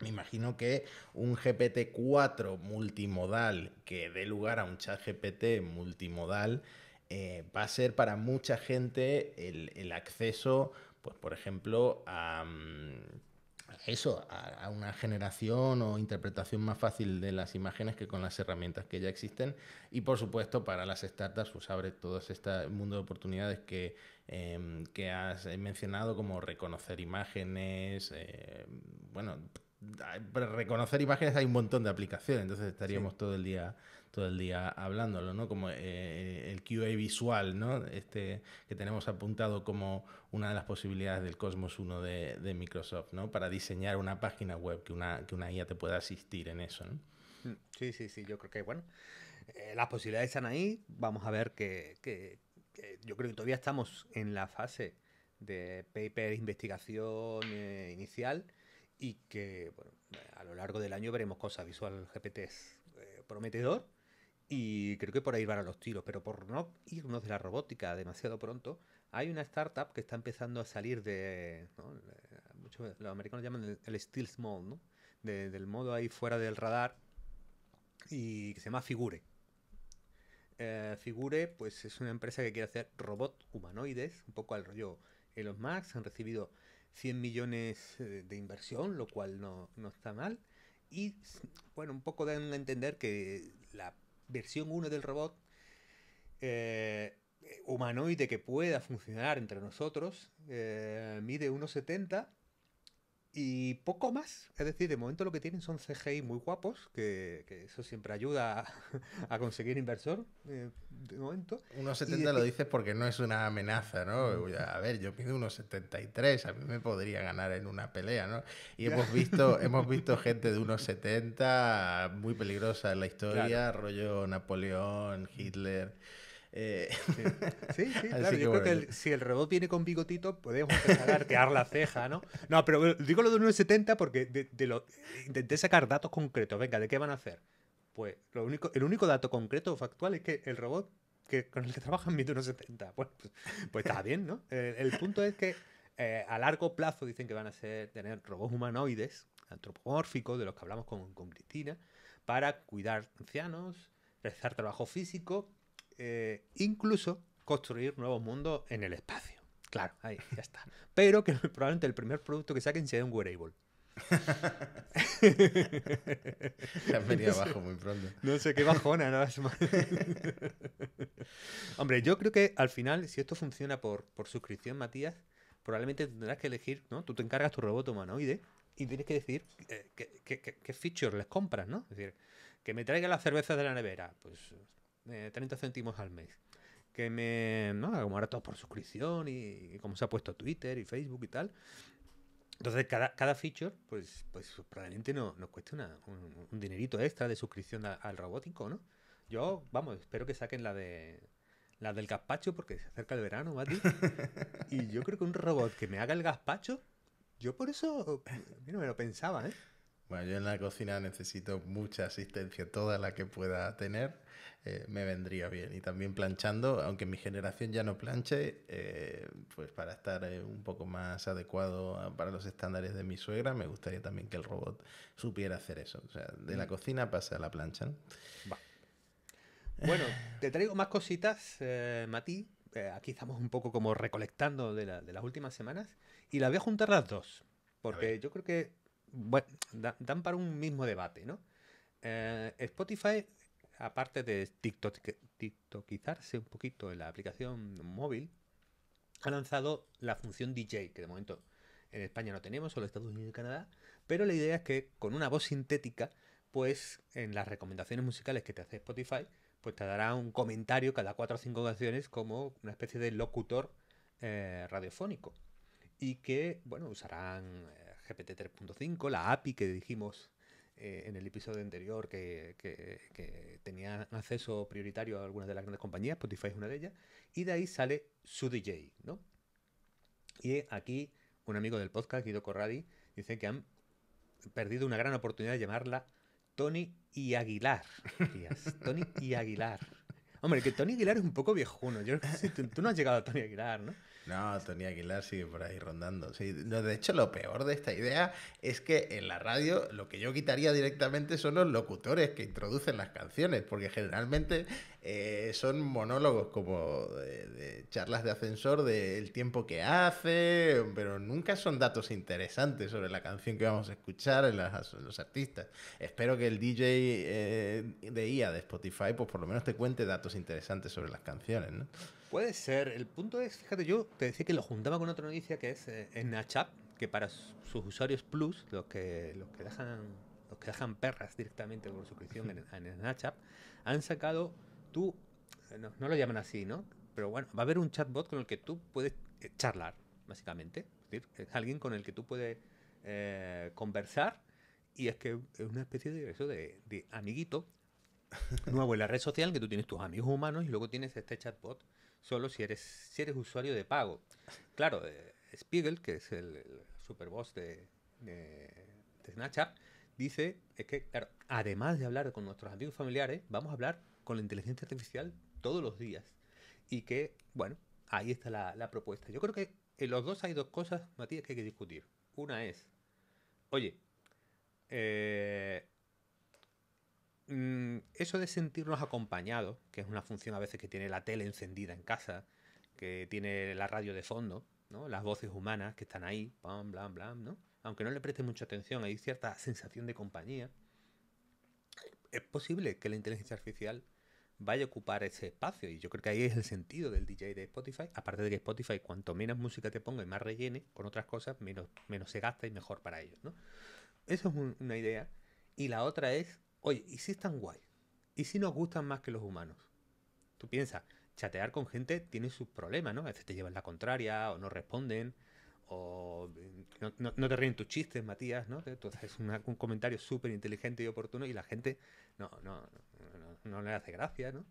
S1: me imagino que un GPT-4 multimodal que dé lugar a un ChatGPT multimodal eh, va a ser para mucha gente el, el acceso pues, por ejemplo, a, mm, eso, a, una generación o interpretación más fácil de las imágenes que con las herramientas que ya existen. Y por supuesto, para las startups, pues abre todo este mundo de oportunidades que, em, que has mencionado, como reconocer imágenes, eh, bueno, reconocer imágenes hay un montón de aplicaciones, entonces estaríamos todo el día todo el día hablándolo, ¿no? Como eh, eh, el QA visual, ¿no? Este, que tenemos apuntado como una de las posibilidades del Cosmos 1 de, Microsoft, ¿no? Para diseñar una página web, que una, que una IA te pueda asistir en eso,
S2: mm, Sí, sí, sí, yo creo que, bueno, eh, las posibilidades están ahí, vamos a ver que, yo creo que todavía estamos en la fase de paper investigación inicial y que a lo largo del año veremos cosas visual GPT es prometedor y creo que por ahí van a los tiros, pero por no irnos de la robótica demasiado pronto, hay una startup que está empezando a salir de. los americanos llaman el, Steel small, ¿no? del modo ahí fuera del radar, y que se llama Figure. Eh, Figure, pues es una empresa que quiere hacer robots humanoides, un poco al rollo los max Han recibido 100 millones eh, de inversión, lo cual no, no está mal. Y bueno, un poco dan a entender que la versión 1 del robot eh, humanoide que pueda funcionar entre nosotros. Eh, mide 1,70 y poco más. Es decir, de momento lo que tienen son CGI muy guapos, que, eso siempre ayuda
S1: a, conseguir inversor.
S2: Eh, de momento. 1,70 70 lo dices
S1: porque no es una amenaza, ¿no? Mm. A ver, yo pido 1,73, a mí me podría ganar en una pelea, ¿no? Y hemos visto, hemos visto gente de 1,70 muy peligrosa en la historia, rollo Napoleón, Hitler. Eh, sí, sí, claro. Yo creo que
S2: si el robot viene con bigotito, podemos empezar arquear la ceja, ¿no? No, pero eh, digo lo de 1,70 porque intenté sacar datos concretos. Venga, ¿de qué van a hacer? Pues lo único, el único dato concreto o factual es que el robot que, con el que trabajan mide 1.70, pues, pues, está bien, ¿no? El, punto es que eh, a largo plazo dicen que van a ser, tener robots humanoides, antropomórficos, de los que hablamos con, con Cristina, para cuidar ancianos, realizar trabajo físico eh, incluso construir nuevos mundos en el espacio. Claro, ahí, ya está. Pero que probablemente el primer producto que saquen sea un wearable. Se han venido abajo muy pronto. No sé qué bajona, ¿no? Hombre, yo creo que al final, si esto funciona por, por suscripción, Matías, probablemente tendrás que elegir, ¿no? Tú te encargas tu robot humanoide y tienes que decir eh, qué, qué, feature les compras, ¿no? Es decir, que me traiga la cerveza de la nevera. Pues eh, 30 céntimos al mes. Que me. ¿no? Como ahora todo por suscripción y, como se ha puesto Twitter y Facebook y tal. Entonces, cada, cada feature, pues, pues probablemente no, nos cueste un, dinerito extra de suscripción al robótico, ¿no? Yo, vamos, espero que saquen la de la del gazpacho porque se acerca el verano, Mati.
S1: y yo creo que un robot que me haga el gazpacho, yo por eso eh, no me lo pensaba, ¿eh? Bueno, yo en la cocina necesito mucha asistencia, toda la que pueda tener eh, me vendría bien. Y también planchando, aunque mi generación ya no planche, eh, pues para estar eh, un poco más adecuado para los estándares de mi suegra, me gustaría también que el robot supiera hacer eso. O sea, de la mm. cocina pasa a la plancha. Bueno, te traigo más cositas, Mati. aquí estamos un poco
S2: como recolectando de, de las últimas semanas y las voy a juntar las dos. Porque yo creo que bueno, dan para un mismo debate, ¿no? Eh, Spotify, aparte de TikTok, TikTokizarse un poquito en la aplicación móvil, ha lanzado la función DJ, que de momento en España no tenemos, solo Estados Unidos y Canadá, pero la idea es que con una voz sintética, pues en las recomendaciones musicales que te hace Spotify, pues te dará un comentario cada cuatro o cinco canciones como una especie de locutor eh, radiofónico. Y que, bueno, usarán eh, GPT 3.5, la API que dijimos eh, en el episodio anterior que, tenía acceso prioritario a algunas de las grandes compañías, Spotify es una de ellas, y de ahí sale su DJ, ¿no? Y aquí un amigo del podcast, Guido Corradi, dice que han perdido una gran oportunidad de llamarla Tony y Aguilar.
S1: Tony y Aguilar. Hombre, que Tony Aguilar es un poco viejuno. Yo, tú no has llegado a Tony Aguilar, ¿no? No, Tony Aguilar sigue por ahí rondando. de hecho, lo peor de esta idea es que en la radio lo que yo quitaría directamente son los locutores que introducen las canciones, porque generalmente eh, son monólogos como de, charlas de ascensor del tiempo que hace, pero nunca son datos interesantes sobre la canción que vamos a escuchar en, los artistas. Espero que el DJ eh, de IA de Spotify, pues por lo menos te cuente datos interesantes sobre las canciones, ¿no?
S2: Puede ser. El punto es, fíjate, yo te decía que lo juntaba con otra noticia que es eh, en Nachap, que para sus usuarios Plus, los que, los que dejan los que dejan perras directamente por suscripción en, en han sacado tú, eh, no, lo llaman así, ¿no? Pero bueno, va a haber un chatbot con el que tú puedes eh, charlar, básicamente. Es decir, alguien con el que tú puedes conversar y es que es una especie de eso de, de amiguito nuevo en la red social que tú tienes tus amigos humanos y luego tienes este chatbot solo si eres, eres usuario de pago. Claro, eh, Spiegel, que es el, superboss de, de, Snapchat, dice es que, claro, además de hablar con nuestros amigos familiares, vamos a hablar con la inteligencia artificial todos los días. Y que, bueno, ahí está la, la propuesta. Yo creo que en los dos hay dos cosas, Matías, que hay que discutir. Una es, oye, eh, Mm, eso de sentirnos acompañados, que es una función a veces que tiene la tele encendida en casa, que tiene la radio de fondo, las voces humanas que están ahí, pam, blam, blam, aunque no le preste mucha atención, hay cierta sensación de compañía. Es posible que la inteligencia artificial vaya a ocupar ese espacio y yo creo que ahí es el sentido del DJ de Spotify, aparte de que Spotify cuanto menos música te ponga y más rellene con otras cosas, menos, se gasta y mejor para ellos. ¿no? Eso es una idea. Y la otra es oye, ¿y si están guay? ¿Y si nos gustan más que los humanos? Tú piensas, chatear con gente tiene sus problemas, ¿no? A veces te llevan la contraria o no responden o mm, no, te ríen tus chistes, Matías, ¿no? Entonces es un comentario súper inteligente y oportuno y la gente no, le hace gracia, ¿no?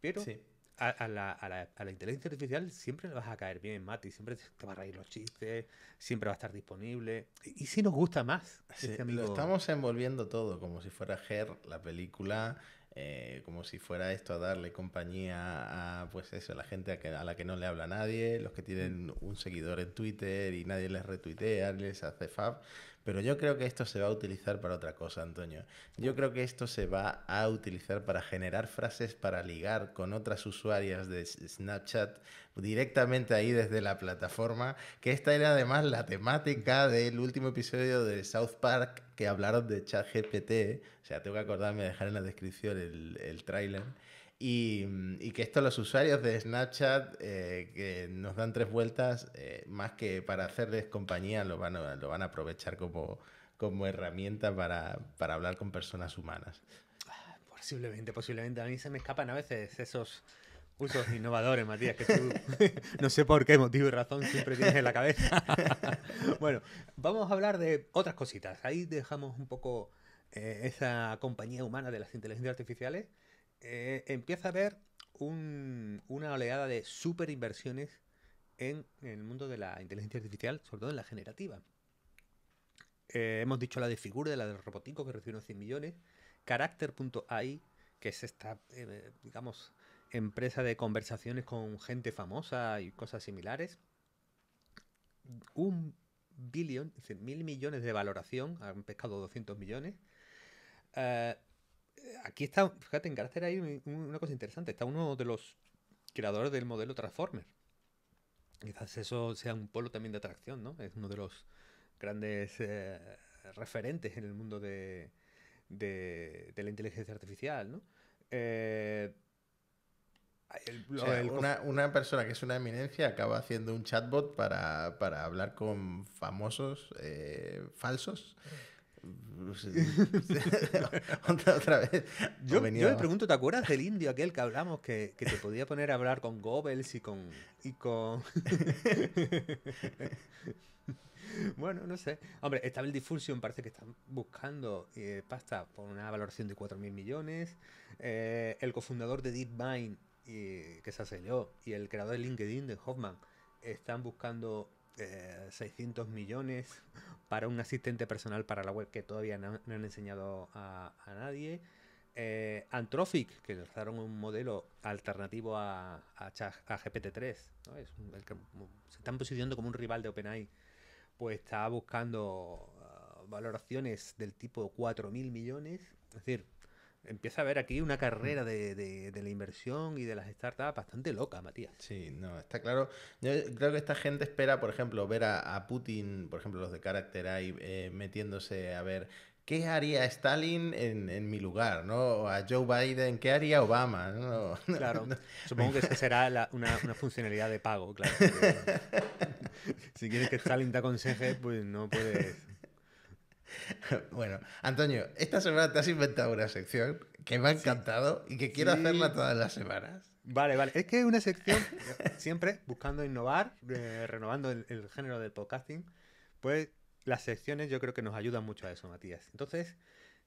S2: Pero sí a, a, la, a, la, a, la, inteligencia artificial siempre le vas a caer bien, Mati. Siempre te va a reír los chistes, siempre va a estar disponible. Y, si nos gusta
S1: más. Este lo estamos envolviendo todo, como si fuera Her, la película, eh, como si fuera esto a darle compañía a pues eso, la gente a, a, la que no le habla nadie, los que tienen mm. un seguidor en Twitter y nadie les retuitea, les hace fab, pero yo creo que esto se va a utilizar para otra cosa, Antonio. Yo creo que esto se va a utilizar para generar frases para ligar con otras usuarias de Snapchat directamente ahí desde la plataforma, que esta era además la temática del último episodio de South Park que hablaron de ChatGPT. O sea, tengo que acordarme de dejar en la descripción el, trailer. Mm, y, que esto los usuarios de Snapchat eh, que nos dan tres vueltas, eh, más que para hacerles compañía, lo van a, lo van a aprovechar como, herramienta para, hablar con personas humanas.
S2: Posiblemente, posiblemente. A mí se me escapan a veces esos usos innovadores, Matías, que tú no sé por qué motivo y razón siempre tienes en la cabeza. bueno, vamos a hablar de otras cositas. Ahí dejamos un poco eh, esa compañía humana de las inteligencias artificiales. Eh, empieza a haber una oleada de super inversiones en, el mundo de la inteligencia artificial, sobre todo en la generativa. Eh, hemos dicho la de figura, de la del robotico que recibió unos 100 millones. Character.ai, que es esta, eh, digamos, empresa de conversaciones con gente famosa y cosas similares. Un billón, mil millones de valoración, han pescado 200 millones aquí está, fíjate, en carácter hay una cosa interesante. Está uno de los creadores del modelo Transformer. Quizás eso sea un polo también de atracción, ¿no? Es uno de los grandes eh, referentes en el mundo de, de, la inteligencia artificial, ¿no?
S1: Eh, una, persona que es una eminencia acaba haciendo un chatbot para, para hablar con famosos eh, falsos pues, eh, otra vez. Yo, me pregunto, ¿te acuerdas
S2: del indio aquel que hablamos que, te podía poner a hablar con Goebbels y con. Y con... bueno, no sé. Hombre, el Diffusion parece que están buscando eh, pasta por una valoración de 4.000 millones. Eh, el cofundador de DeepMind, y, que se yo, y el creador de LinkedIn, de Hoffman, están buscando 600 eh, millones para un asistente personal para la web que todavía no, han enseñado a, nadie. Eh, que lanzaron un modelo alternativo a, GPT-3, se están posicionando como un rival de OpenAI, pues está buscando ah, valoraciones del tipo 4.000 millones. Es decir, empieza a haber aquí una carrera
S1: mm. de, la inversión y de las startups bastante loca, Matías. Sí, no, está claro. Yo creo que esta gente espera, por ejemplo, ver a, Putin, por ejemplo, los de carácter ahí eh, metiéndose a ver ¿qué haría Stalin en, mi lugar? ¿no? O A Joe Biden, ¿qué haría Obama? claro, supongo que será una, una, funcionalidad de pago, claro. si quieres que Stalin te aconseje, pues no puedes Bueno, Antonio, esta semana te has inventado una sección que me ha encantado y que quiero hacerla todas las semanas. Vale, vale. Es que es una sección siempre buscando innovar,
S2: eh, renovando el, género del podcasting. Pues las secciones yo creo que nos ayudan mucho a eso, Matías. Entonces,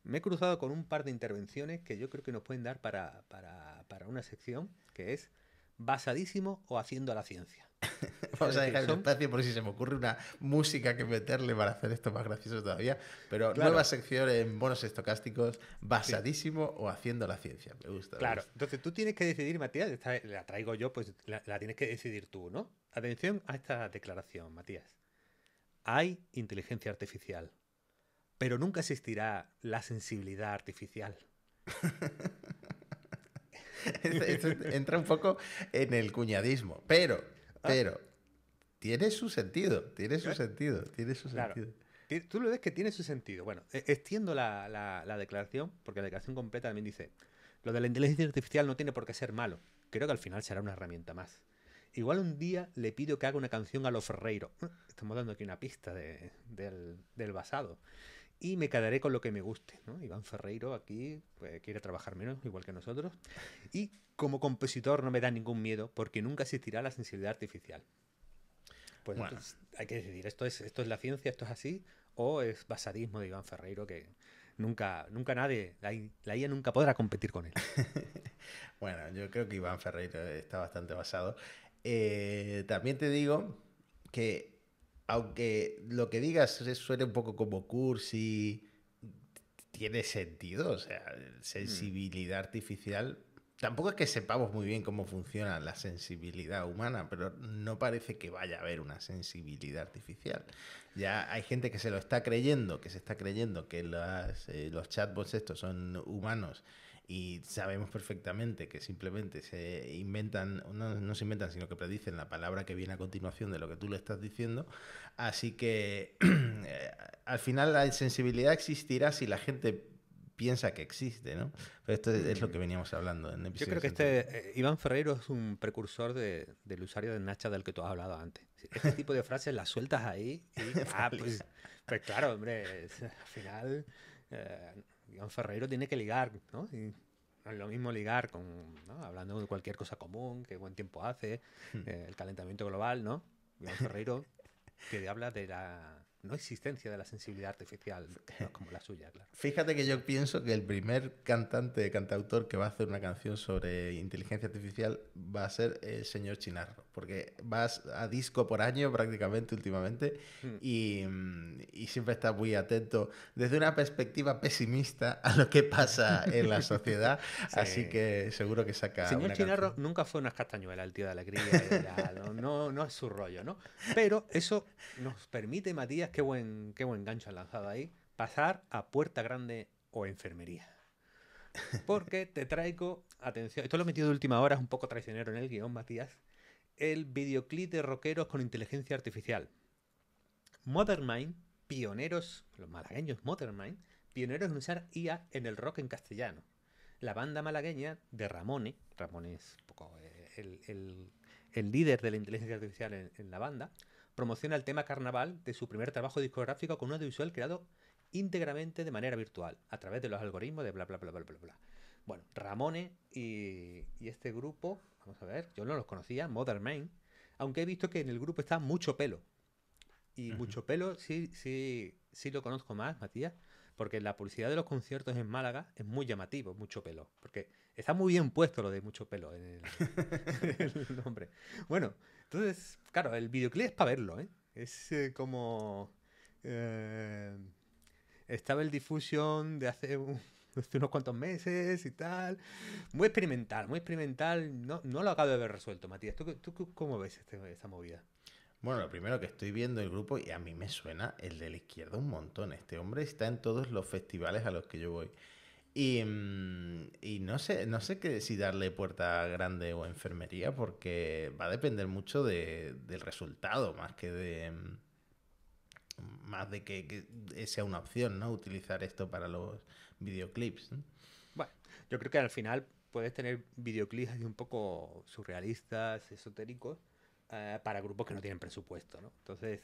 S2: me he cruzado con un par de intervenciones que yo creo que nos pueden dar para, para una sección que es basadísimo o haciendo a la ciencia.
S1: Vamos a dejar el espacio por si se me ocurre una música que meterle para hacer esto más gracioso todavía. Pero nueva sección en bonos estocásticos basadísimo o haciendo la ciencia. Me gusta. Claro,
S2: entonces tú tienes que decidir, Matías, la traigo yo, pues la, tienes que decidir tú, ¿no? Atención a esta declaración, Matías. Hay inteligencia artificial, pero nunca existirá la sensibilidad artificial.
S1: entra un poco en el cuñadismo, pero Ah. Pero tiene su sentido, tiene su sentido, tiene su sentido. Tú lo ves que tiene su
S2: sentido. Bueno, e, extiendo la, la, declaración, porque la declaración completa también dice, lo de la inteligencia artificial no tiene por qué ser malo. Creo que al final será una herramienta más. Igual un día le pido que haga una canción a los Ferreiro. Mm, estamos dando aquí una pista del, del basado y me quedaré con lo que me guste. ¿no? Iván Ferreiro aquí pues, quiere trabajar menos, igual que nosotros. Y como compositor no me da ningún miedo porque nunca existirá la sensibilidad artificial. Pues hay que decidir, ¿esto es, ¿esto es la ciencia, esto es así? ¿O es basadismo de Iván Ferreiro que nunca, nunca nadie, la, la IA nunca podrá competir con él?
S1: bueno, yo creo que Iván Ferreiro está bastante basado. Eh, también te digo que aunque lo que digas suene un poco como cursi, tiene sentido. O sea, sensibilidad mm. artificial. Tampoco es que sepamos muy bien cómo funciona la sensibilidad humana, pero no parece que vaya a haber una sensibilidad artificial. Ya hay gente que se lo está creyendo, que se está creyendo que eh, los chatbots estos son humanos y sabemos perfectamente que simplemente se inventan, no, se inventan, sino que predicen la palabra que viene a continuación de lo que tú le estás diciendo. Así que eh, al final la sensibilidad existirá si la gente piensa que existe, Pero esto es, lo que veníamos hablando en episodio. Yo creo que este eh,
S2: Iván Ferreiro es un precursor del usuario de Nacha del que tú has hablado antes. Este tipo de frases las sueltas ahí ah, pues, pues, claro, hombre, al final... Eh, Iván Ferreiro tiene que ligar, ¿no? Y es lo mismo ligar con, hablando de cualquier cosa común, qué buen tiempo hace, hmm. eh, el calentamiento global, ¿no? Iván Ferreiro que habla de la no existencia de la sensibilidad artificial como la suya,
S1: claro. Fíjate que yo pienso que el primer cantante, cantautor que va a hacer una canción sobre inteligencia artificial va a ser el señor Chinarro, porque vas a disco por año prácticamente últimamente hmm. mm, y, siempre está muy atento desde una perspectiva pesimista a lo que pasa en la sociedad, así que seguro que saca... El señor Chinarro
S2: nunca fue una castañuela, el tío de alegría, la, no, no es su rollo, ¿no? Pero eso nos permite, Matías, qué buen, qué buen gancho han lanzado ahí. Pasar a puerta grande o enfermería. Porque te traigo, atención, esto lo he metido de última hora, es un poco traicionero en el guión, Matías, el videoclip de rockeros con inteligencia artificial. Modern Mind, pioneros, los malagueños Modern Mind, pioneros en usar IA en el rock en castellano. La banda malagueña de Ramone, Ramone es eh, el, líder de la inteligencia artificial en la banda, promociona el tema Carnaval de su primer trabajo discográfico con un audiovisual creado íntegramente de manera virtual, a través de los algoritmos de bla bla bla bla bla bla. Bueno, Ramone y, este grupo, vamos a ver, yo no los conocía, Mother Main, aunque he visto que en el grupo está mucho pelo. Y mucho pelo, sí, sí, sí lo conozco más, Matías, porque la publicidad de los conciertos en Málaga es muy llamativo, mucho pelo, porque está muy bien puesto lo de mucho pelo en el nombre. Bueno, entonces, claro, el videoclip es para verlo, ¿eh? Es eh, como... Eh, estaba el difusión de hace, unos cuantos meses y tal. Muy experimental, muy experimental. No, lo acabo de haber resuelto, Matías. ¿Tú, tú cómo ves esa este, esta movida?
S1: Bueno, lo primero que estoy viendo el grupo, y a mí me suena el de la izquierda un montón. Este hombre está en todos los festivales a los que yo voy. Mm, y, no sé, no sé qué, si darle puerta grande o enfermería, porque va a depender mucho de, del resultado, más que de mm, más de que, sea una opción, ¿no? Utilizar esto para los videoclips. Bueno, yo creo que al final puedes
S2: tener videoclips así un poco surrealistas, esotéricos, eh, para grupos que no tienen presupuesto, ¿no? Entonces,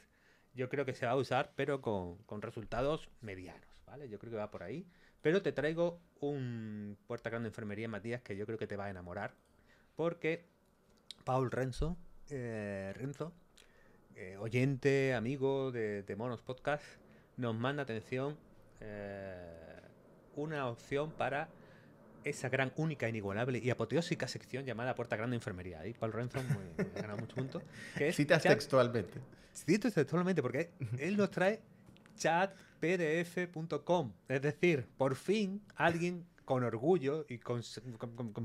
S2: yo creo que se va a usar, pero con, con resultados medianos, ¿vale? Yo creo que va por ahí. Pero te traigo un Puerta Grande Enfermería, Matías, que yo creo que te va a enamorar. Porque Paul Renzo, eh, Renzo eh, oyente, amigo de, Monos Podcast, nos manda atención eh, una opción para esa gran, única, inigualable y apoteósica sección llamada Puerta Grande Enfermería. Paul Renzo muy, ha ganado muchos puntos. Citas textualmente. Citas textualmente, porque él nos trae chat pdf.com. Es decir, por fin alguien con orgullo y con,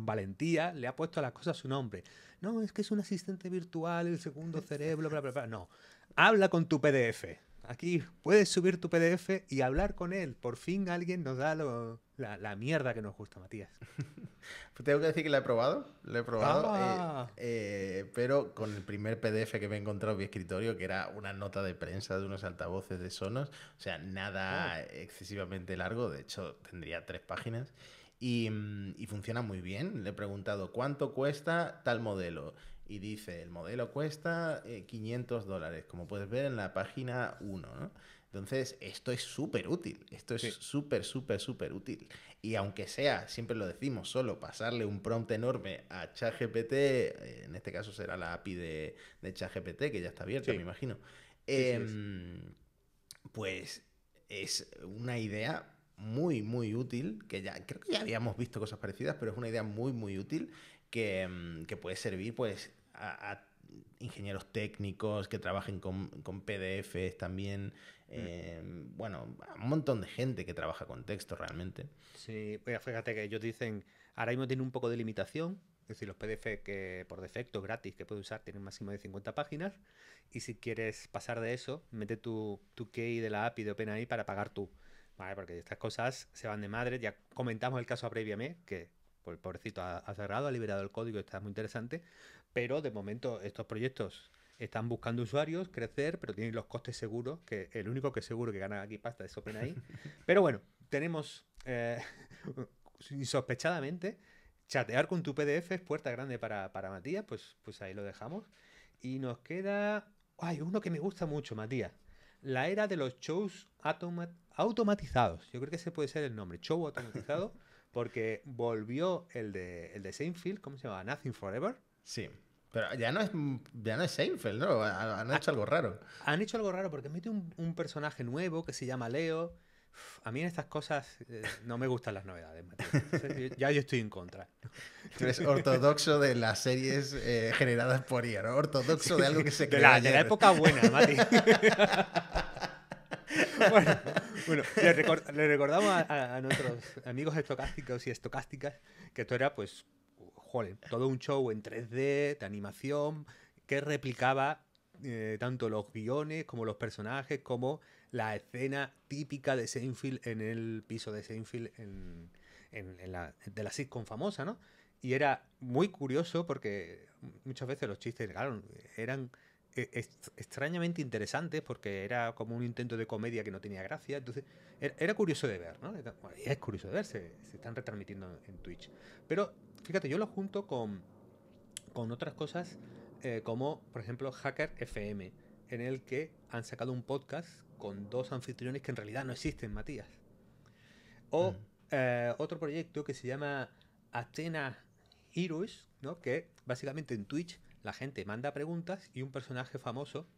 S2: valentía le ha puesto a las cosas su nombre. No, es que es un asistente virtual, el segundo cerebro, bla, bla, bla. No, habla con tu PDF. Aquí puedes subir tu PDF y hablar con
S1: él. Por fin alguien nos da lo, la, mierda que nos gusta, Matías. pues tengo que decir que la he probado, la he probado, eh, ah. eh, pero con el primer PDF que me he encontrado en mi escritorio, que era una nota de prensa de unos altavoces de Sonos, o sea, nada ah. excesivamente largo, de hecho tendría tres páginas. Mm, y, funciona muy bien. Le he preguntado cuánto cuesta tal modelo. Y dice, el modelo cuesta 500 eh, dólares, como puedes ver en la página 1. ¿no? Entonces, esto es súper útil, esto es súper, súper, súper útil. Y aunque sea, siempre lo decimos, solo pasarle un prompt enorme a ChatGPT, eh, en este caso será la API de, de ChatGPT, que ya está abierta, me imagino,
S2: em,
S1: pues es una idea muy, muy útil, que ya creo que ya habíamos visto cosas parecidas, pero es una idea muy, muy útil que, em, puede servir pues a, a ingenieros técnicos que trabajen con, con PDFs también. Mm. Em, bueno, un montón de gente que trabaja con texto realmente. Sí, fíjate que ellos dicen, ahora mismo tiene un poco de
S2: limitación. Es decir, los PDF que por defecto gratis que puedes usar tienen máximo de 50 páginas. Y si quieres pasar de eso, mete tu, tu key de la API de OpenAI para pagar tú. Vale, porque estas cosas se van de madre. Ya comentamos el caso a Previame, que por pobrecito ha, ha cerrado, ha liberado el código, está muy interesante. Pero de momento estos proyectos están buscando usuarios, crecer, pero tienen los costes seguros, que el único que seguro que gana aquí pasta es OpenAI. pero bueno, tenemos insospechadamente eh, chatear con tu PDF es puerta grande para, Matías, pues, pues ahí lo dejamos. Y nos queda... Hay uno que me gusta mucho, Matías la era de los shows automatizados. Yo creo que ese puede ser el nombre, show automatizado, porque volvió el de, el de Seinfeld, ¿cómo se llama? Nothing Forever. Sí. Pero ya no es, ya no Seinfeld, ¿no? Han, ah. hecho algo raro. Han hecho algo raro porque mete un, un personaje nuevo que se llama Leo. a mí en estas cosas eh, no me gustan las novedades, ya yo estoy en contra.
S1: eres ortodoxo de las series eh, generadas por IA, Ortodoxo de algo que se crea. De la, época buena, Mati. bueno, le, recordamos a, a nuestros
S2: amigos estocásticos y estocásticas que esto era, pues, todo un show en 3D, de animación, que replicaba eh, tanto los guiones como los personajes, como la escena típica de Seinfeld en el piso de Seinfeld en, la, de la sitcom famosa, ¿no? Y era muy curioso porque muchas veces los chistes, claro, eran e, extrañamente interesantes porque era como un intento de comedia que no tenía gracia. Entonces, era, curioso de ver, ¿no? es curioso de ver, se, se, están retransmitiendo en Twitch. Pero Fíjate, yo lo junto con, otras cosas eh, como, por ejemplo, Hacker FM, en el que han sacado un podcast con dos anfitriones que en realidad no existen, Matías. O mm. eh, otro proyecto que se llama Athena Heroes, ¿no? que básicamente en Twitch la gente manda preguntas y un personaje famoso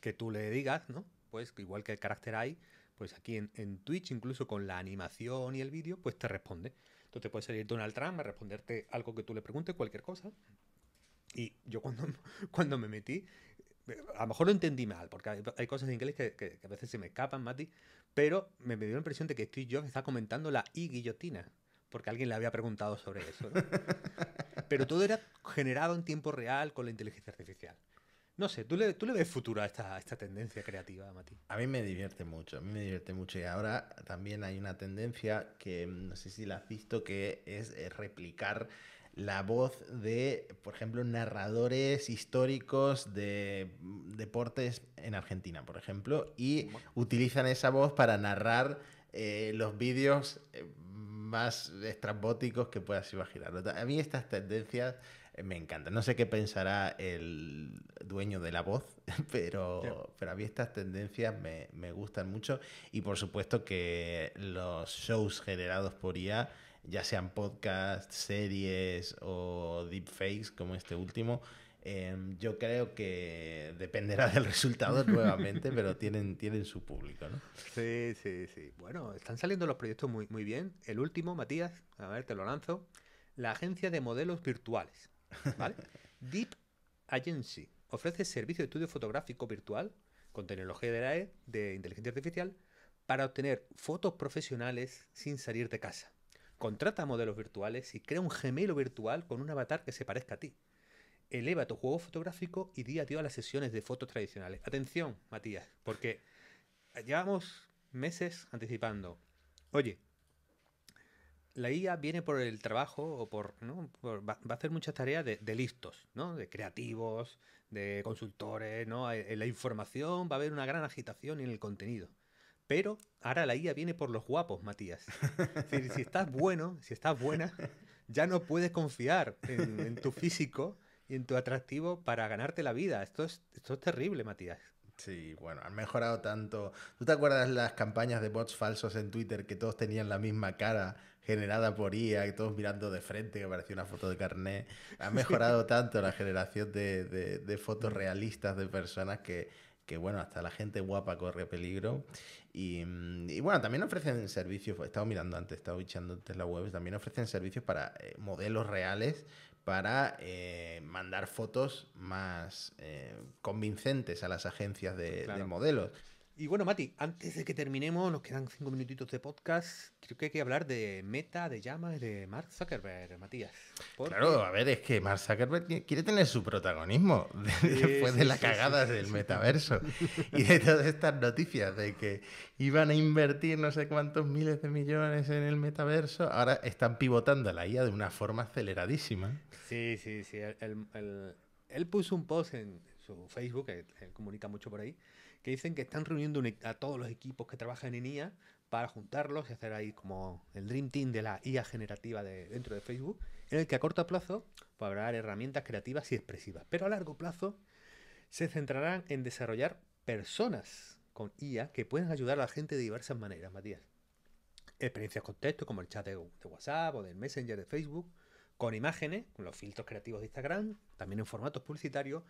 S2: que tú le digas, ¿no? Pues igual que el carácter hay, pues aquí en, en Twitch, incluso con la animación y el vídeo, pues te responde. Entonces puede salir Donald Trump a responderte algo que tú le preguntes, cualquier cosa. Y yo cuando, cuando me metí, a lo mejor lo entendí mal, porque hay, cosas en inglés que, a veces se me escapan, Mati, pero me, dio la impresión de que Steve Jobs está comentando la I-guillotina, porque alguien le había preguntado sobre eso. pero todo era generado en tiempo real con la inteligencia artificial. No sé, ¿tú le, ¿tú le ves futuro a esta, tendencia creativa, Mati?
S1: A mí me divierte mucho, a mí me divierte mucho. Y ahora también hay una tendencia que mm, no sé si la has visto, que es eh, replicar la voz de, por ejemplo, narradores históricos de mm, deportes en Argentina, por ejemplo, y utilizan esa voz para narrar eh, los vídeos eh, más estrambóticos que puedas imaginar. A mí estas tendencias eh, me encanta. No sé qué pensará el dueño de la voz, pero, pero a mí estas tendencias me, gustan mucho. Y por supuesto que los shows generados por IA, ya sean podcasts, series o deepfakes como este último, em, yo creo que dependerá del resultado nuevamente, pero tienen, tienen su público, ¿no? Sí, sí,
S2: sí. Bueno, están saliendo los proyectos muy, muy bien. El último, Matías, a ver, te lo lanzo. La agencia de modelos virtuales. ¿vale? Deep Agency ofrece servicio de estudio fotográfico virtual con tecnología de la e, de inteligencia artificial para obtener fotos profesionales sin salir de casa. Contrata modelos virtuales y crea un gemelo virtual con un avatar que se parezca a ti. Eleva tu juego fotográfico y di a Dios a las sesiones de fotos tradicionales. Atención, Matías, porque llevamos meses anticipando. Oye, la IA viene por el trabajo o por, ¿no? va, a hacer muchas tareas de, listos, ¿no? De creativos, de consultores, ¿no? Eh, en la información va a haber una gran agitación en el contenido. Pero ahora la IA viene por los guapos, Matías. si estás bueno, si estás buena, ya no puedes confiar en, en tu físico y en tu atractivo para ganarte la vida. Esto es, esto es terrible, Matías.
S1: Sí, bueno, han mejorado tanto. ¿Tú te acuerdas las campañas de bots falsos en Twitter que todos tenían la misma cara generada por IA y todos mirando de frente que parecía una foto de carnet? Han mejorado tanto la generación de, fotos realistas de personas que, que bueno, hasta la gente guapa corre peligro. Y, mm, y bueno, también ofrecen servicios, he estado mirando antes, he estado echando antes la web, también ofrecen servicios para eh, modelos reales para eh, mandar fotos más eh, convincentes a las agencias de modelos. Y bueno, Mati, antes de que terminemos, nos quedan
S2: cinco minutitos de podcast. Creo que hay que hablar de Meta, de Llama de Mark Zuckerberg, Matías. Claro, a
S1: ver, es que Mark Zuckerberg quiere tener su protagonismo después de la cagada cagadas del metaverso y de todas estas noticias de que iban a invertir no sé cuántos miles de millones en el metaverso. Ahora están pivotando a la IA de una forma aceleradísima.
S2: Sí, sí, sí. Él, él puso un post en su Facebook, él comunica mucho por ahí que dicen que están reuniendo e, a todos los equipos que trabajan en IA para juntarlos y hacer ahí como el Dream Team de la IA generativa dentro de Facebook, en el que a corto plazo habrá herramientas creativas y expresivas, pero a largo plazo se centrarán en desarrollar personas con IA que pueden ayudar a la gente de diversas maneras, Matías. Experiencias con texto, como el chat de, WhatsApp o del Messenger de Facebook, con imágenes, con los filtros creativos de Instagram, también en formatos publicitarios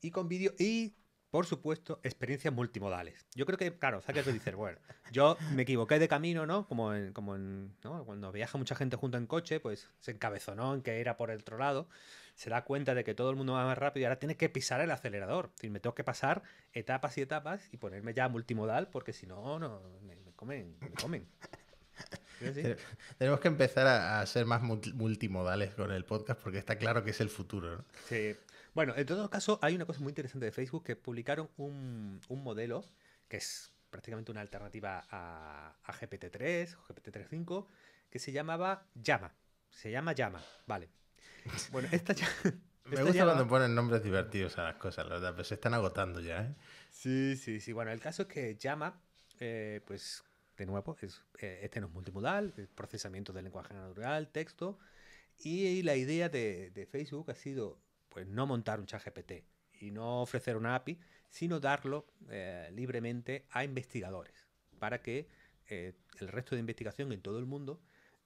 S2: y con vídeos... y por supuesto, experiencias multimodales. Yo creo que, claro, ¿sabes o sea, dices? bueno, yo me equivoqué de camino, ¿no? Como, en, como en, cuando viaja mucha gente junto en coche, pues se encabezonó en que era por el otro lado, se da cuenta de que todo el mundo va más rápido y ahora tiene que pisar el acelerador. Es me tengo que pasar etapas y etapas y ponerme ya multimodal porque si no, no me, comen, me comen.
S1: Tenemos que empezar a, a, ser más multimodales con el podcast porque está claro que es el futuro. ¿no?
S2: Sí, bueno, en todo caso, hay una cosa muy interesante de Facebook que publicaron un, modelo que es prácticamente una alternativa a, GPT-3 o GPT-3.5 que se llamaba Llama. Se llama Llama, vale. Bueno, esta Me gusta cuando
S1: ponen nombres divertidos a las cosas, la verdad, pero se están agotando ya, ¿eh? Sí, sí, sí. Bueno, el caso es que Llama, eh, pues, de
S2: nuevo, es, eh, este no es multimodal, es procesamiento del lenguaje natural, texto, y, la idea de Facebook ha sido pues no montar un chat GPT y no ofrecer una API, sino darlo eh, libremente a investigadores para que eh, el resto de investigación en todo el mundo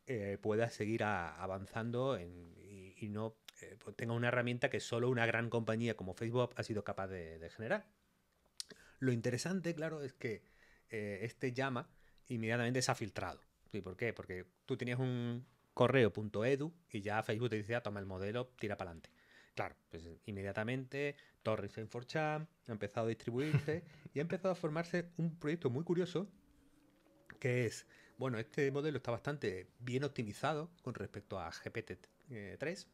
S2: eh, pueda seguir avanzando y, no pues, tenga una herramienta que solo una gran compañía como Facebook ha sido capaz de, generar. Lo interesante, claro, es que este llama inmediatamente se ha filtrado. ¿Y por qué? Porque tú tenías un correo.edu y ya Facebook te decía, ah, toma el modelo, tira para adelante. Claro, pues eh, inmediatamente Torres en 4 ha empezado a distribuirse y ha empezado a formarse un proyecto muy curioso que es, bueno, este modelo está bastante bien optimizado con respecto a GPT-3 eh,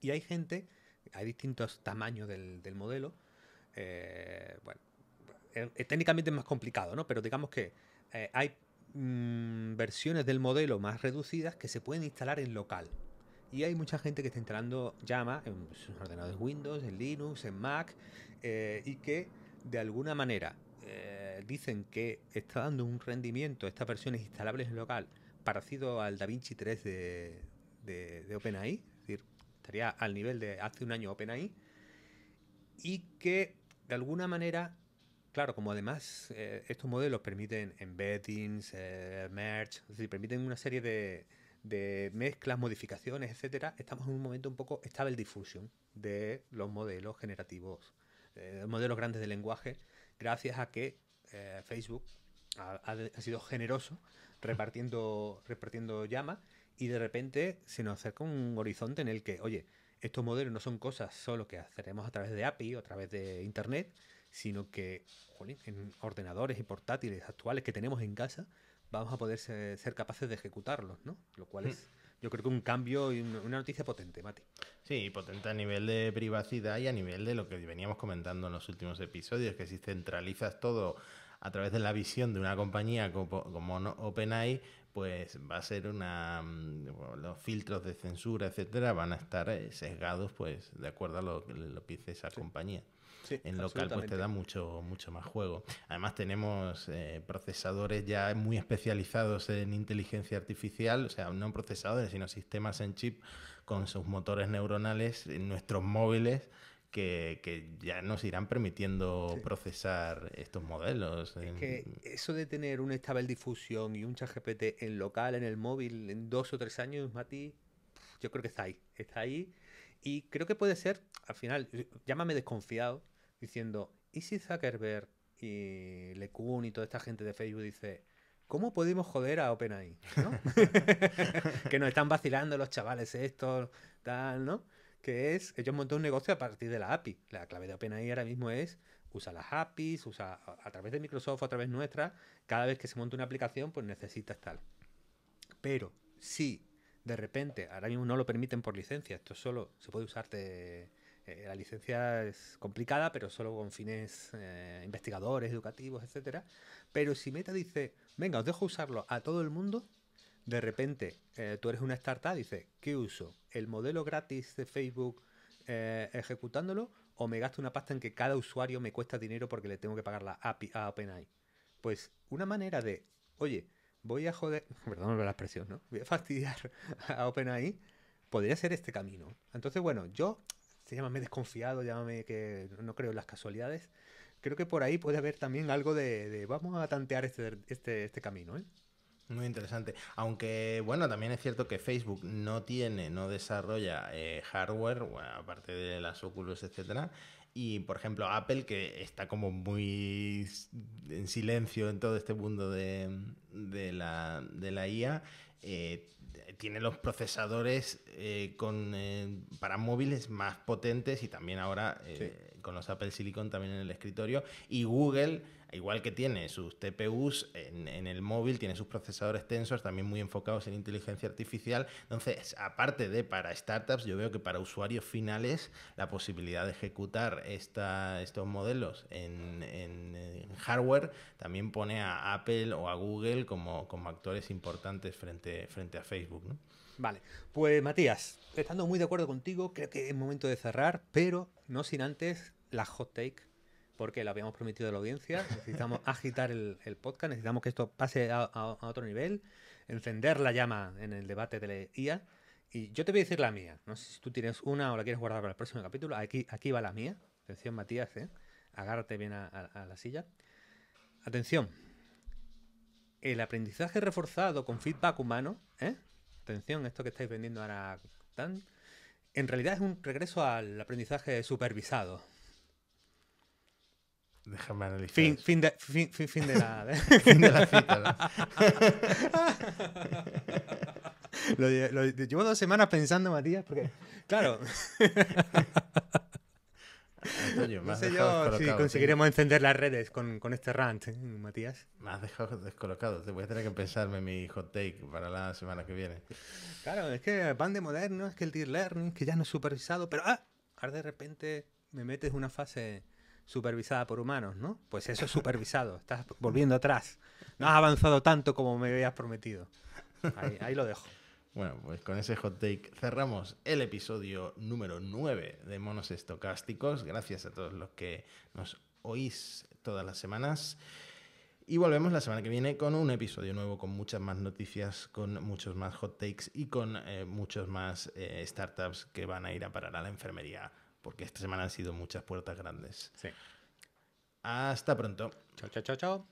S2: y hay gente, hay distintos tamaños del, modelo, eh, bueno, técnicamente es más complicado, ¿no? Pero digamos que hay mm, versiones del modelo más reducidas que se pueden instalar en local, y hay mucha gente que está instalando llama en sus ordenadores Windows, en Linux, en Mac, eh, y que de alguna manera eh, dicen que está dando un rendimiento, estas versiones instalables en local, parecido al DaVinci 3 de, de, OpenAI, es decir, estaría al nivel de hace un año OpenAI, y que de alguna manera Claro, como además eh, estos modelos permiten embeddings, merge, es decir, permiten una serie de, de mezclas, modificaciones, etcétera, estamos en un momento un poco estable diffusion de los modelos generativos, eh, modelos grandes de lenguaje, gracias a que eh, Facebook ha, sido generoso repartiendo, repartiendo llamas y de repente se nos acerca un horizonte en el que, oye, estos modelos no son cosas solo que haceremos a través de API o a través de Internet, sino que en ordenadores y portátiles actuales que tenemos en casa, vamos a poder ser, capaces de ejecutarlos, ¿no? Lo cual hmm. es, yo creo que un cambio y una noticia potente, Mati.
S1: Sí, potente a nivel de privacidad y a nivel de lo que veníamos comentando en los últimos episodios, que si centralizas todo a través de la visión de una compañía como, OpenAI, pues va a ser una mm, los filtros de censura, etcétera, van a estar eh, sesgados pues de acuerdo a lo que dice esa compañía en local pues te da mucho, mucho más juego. Además tenemos eh, procesadores ya muy especializados en inteligencia artificial, o sea, no procesadores, sino sistemas en chip con sus motores neuronales en nuestros móviles. Que, ya nos irán permitiendo procesar estos modelos. Es que
S2: eso de tener un estable difusión y un chat GPT en local, en el móvil, en dos o tres años, Mati, yo creo que está ahí. Está ahí. Y creo que puede ser, al final, llámame desconfiado, diciendo, ¿y si Zuckerberg y LeCun y toda esta gente de Facebook dice, ¿cómo podemos joder a OpenAI? ¿no? que nos están vacilando los chavales estos, tal, ¿no? Que es, ellos montan un negocio a partir de la API. La clave de OpenAI ahora mismo es usa las APIs, usa a través de Microsoft, o a través nuestra, cada vez que se monta una aplicación, pues necesitas tal. Pero si de repente, ahora mismo no lo permiten por licencia, esto solo se puede usarte... Eh, la licencia es complicada, pero solo con fines eh, investigadores, educativos, etcétera. Pero si Meta dice, venga, os dejo usarlo a todo el mundo, de repente eh, tú eres una startup, dices, ¿qué uso? ¿El modelo gratis de Facebook ejecutándolo? ¿O me gasto una pasta en que cada usuario me cuesta dinero porque le tengo que pagar la API a OpenAI? Pues una manera de, oye, voy a joder, perdón la expresión, ¿no? Voy a fastidiar a OpenAI podría ser este camino. Entonces, bueno, yo este, llámame desconfiado, llámame que no creo en las casualidades. Creo que por ahí puede haber también algo de, vamos a tantear este, este, este camino, ¿eh?
S1: Muy interesante. Aunque, bueno, también es cierto que Facebook no tiene, no desarrolla eh, hardware, aparte de las Oculus, etcétera. Y, por ejemplo, Apple, que está como muy en silencio en todo este mundo de, la, de la IA, eh, tiene los procesadores eh, con, eh, para móviles más potentes y también ahora con los Apple Silicon también en el escritorio. Y Google Igual que tiene sus TPUs en, el móvil, tiene sus procesadores tensores también muy enfocados en inteligencia artificial. Entonces, aparte de para startups, yo veo que para usuarios finales la posibilidad de ejecutar estos modelos en, hardware también pone a Apple o a Google como, actores importantes frente, a Facebook.
S2: Vale, pues Matías, estando muy de acuerdo contigo, creo que es momento de cerrar, pero no sin antes la hot take porque lo habíamos prometido a la audiencia. Necesitamos agitar el, podcast, necesitamos que esto pase a, otro nivel, encender la llama en el debate de la IA. Y yo te voy a decir la mía. No sé si tú tienes una o la quieres guardar para el próximo capítulo. Aquí, aquí va la mía. Atención, Matías, ¿eh? agárrate bien a, la silla. Atención. El aprendizaje reforzado con feedback humano, ¿eh? atención, esto que estáis vendiendo ahora tan, en realidad es un regreso al aprendizaje supervisado. Déjame analizar. Fin, fin, de, fin, de ¿eh? la. fin de la cita, llevo dos semanas pensando, Matías, porque. Claro. Antonio, no sé yo si conseguiremos
S1: encender las redes con, con este rant, ¿eh? Matías. Me has dejado descolocado. Te voy a tener que pensarme mi hot take para la semana que viene.
S2: Claro, es que van de moderno, es que el deep learning, que ya no es supervisado, pero ah, ahora de repente me metes una fase supervisada por humanos, ¿no? Pues eso es supervisado, estás volviendo atrás. No has avanzado tanto
S1: como me habías prometido. Ahí, lo dejo. Bueno, pues con ese hot take cerramos el episodio número 9 de Monos Estocásticos. Gracias a todos los que nos oís todas las semanas. Y volvemos la semana que viene con un episodio nuevo, con muchas más noticias, con muchos más hot takes y con eh, muchos más eh, startups que van a ir a parar a la enfermería porque esta semana han sido muchas puertas grandes. Sí. Hasta pronto. Chao, chao, chao, chao.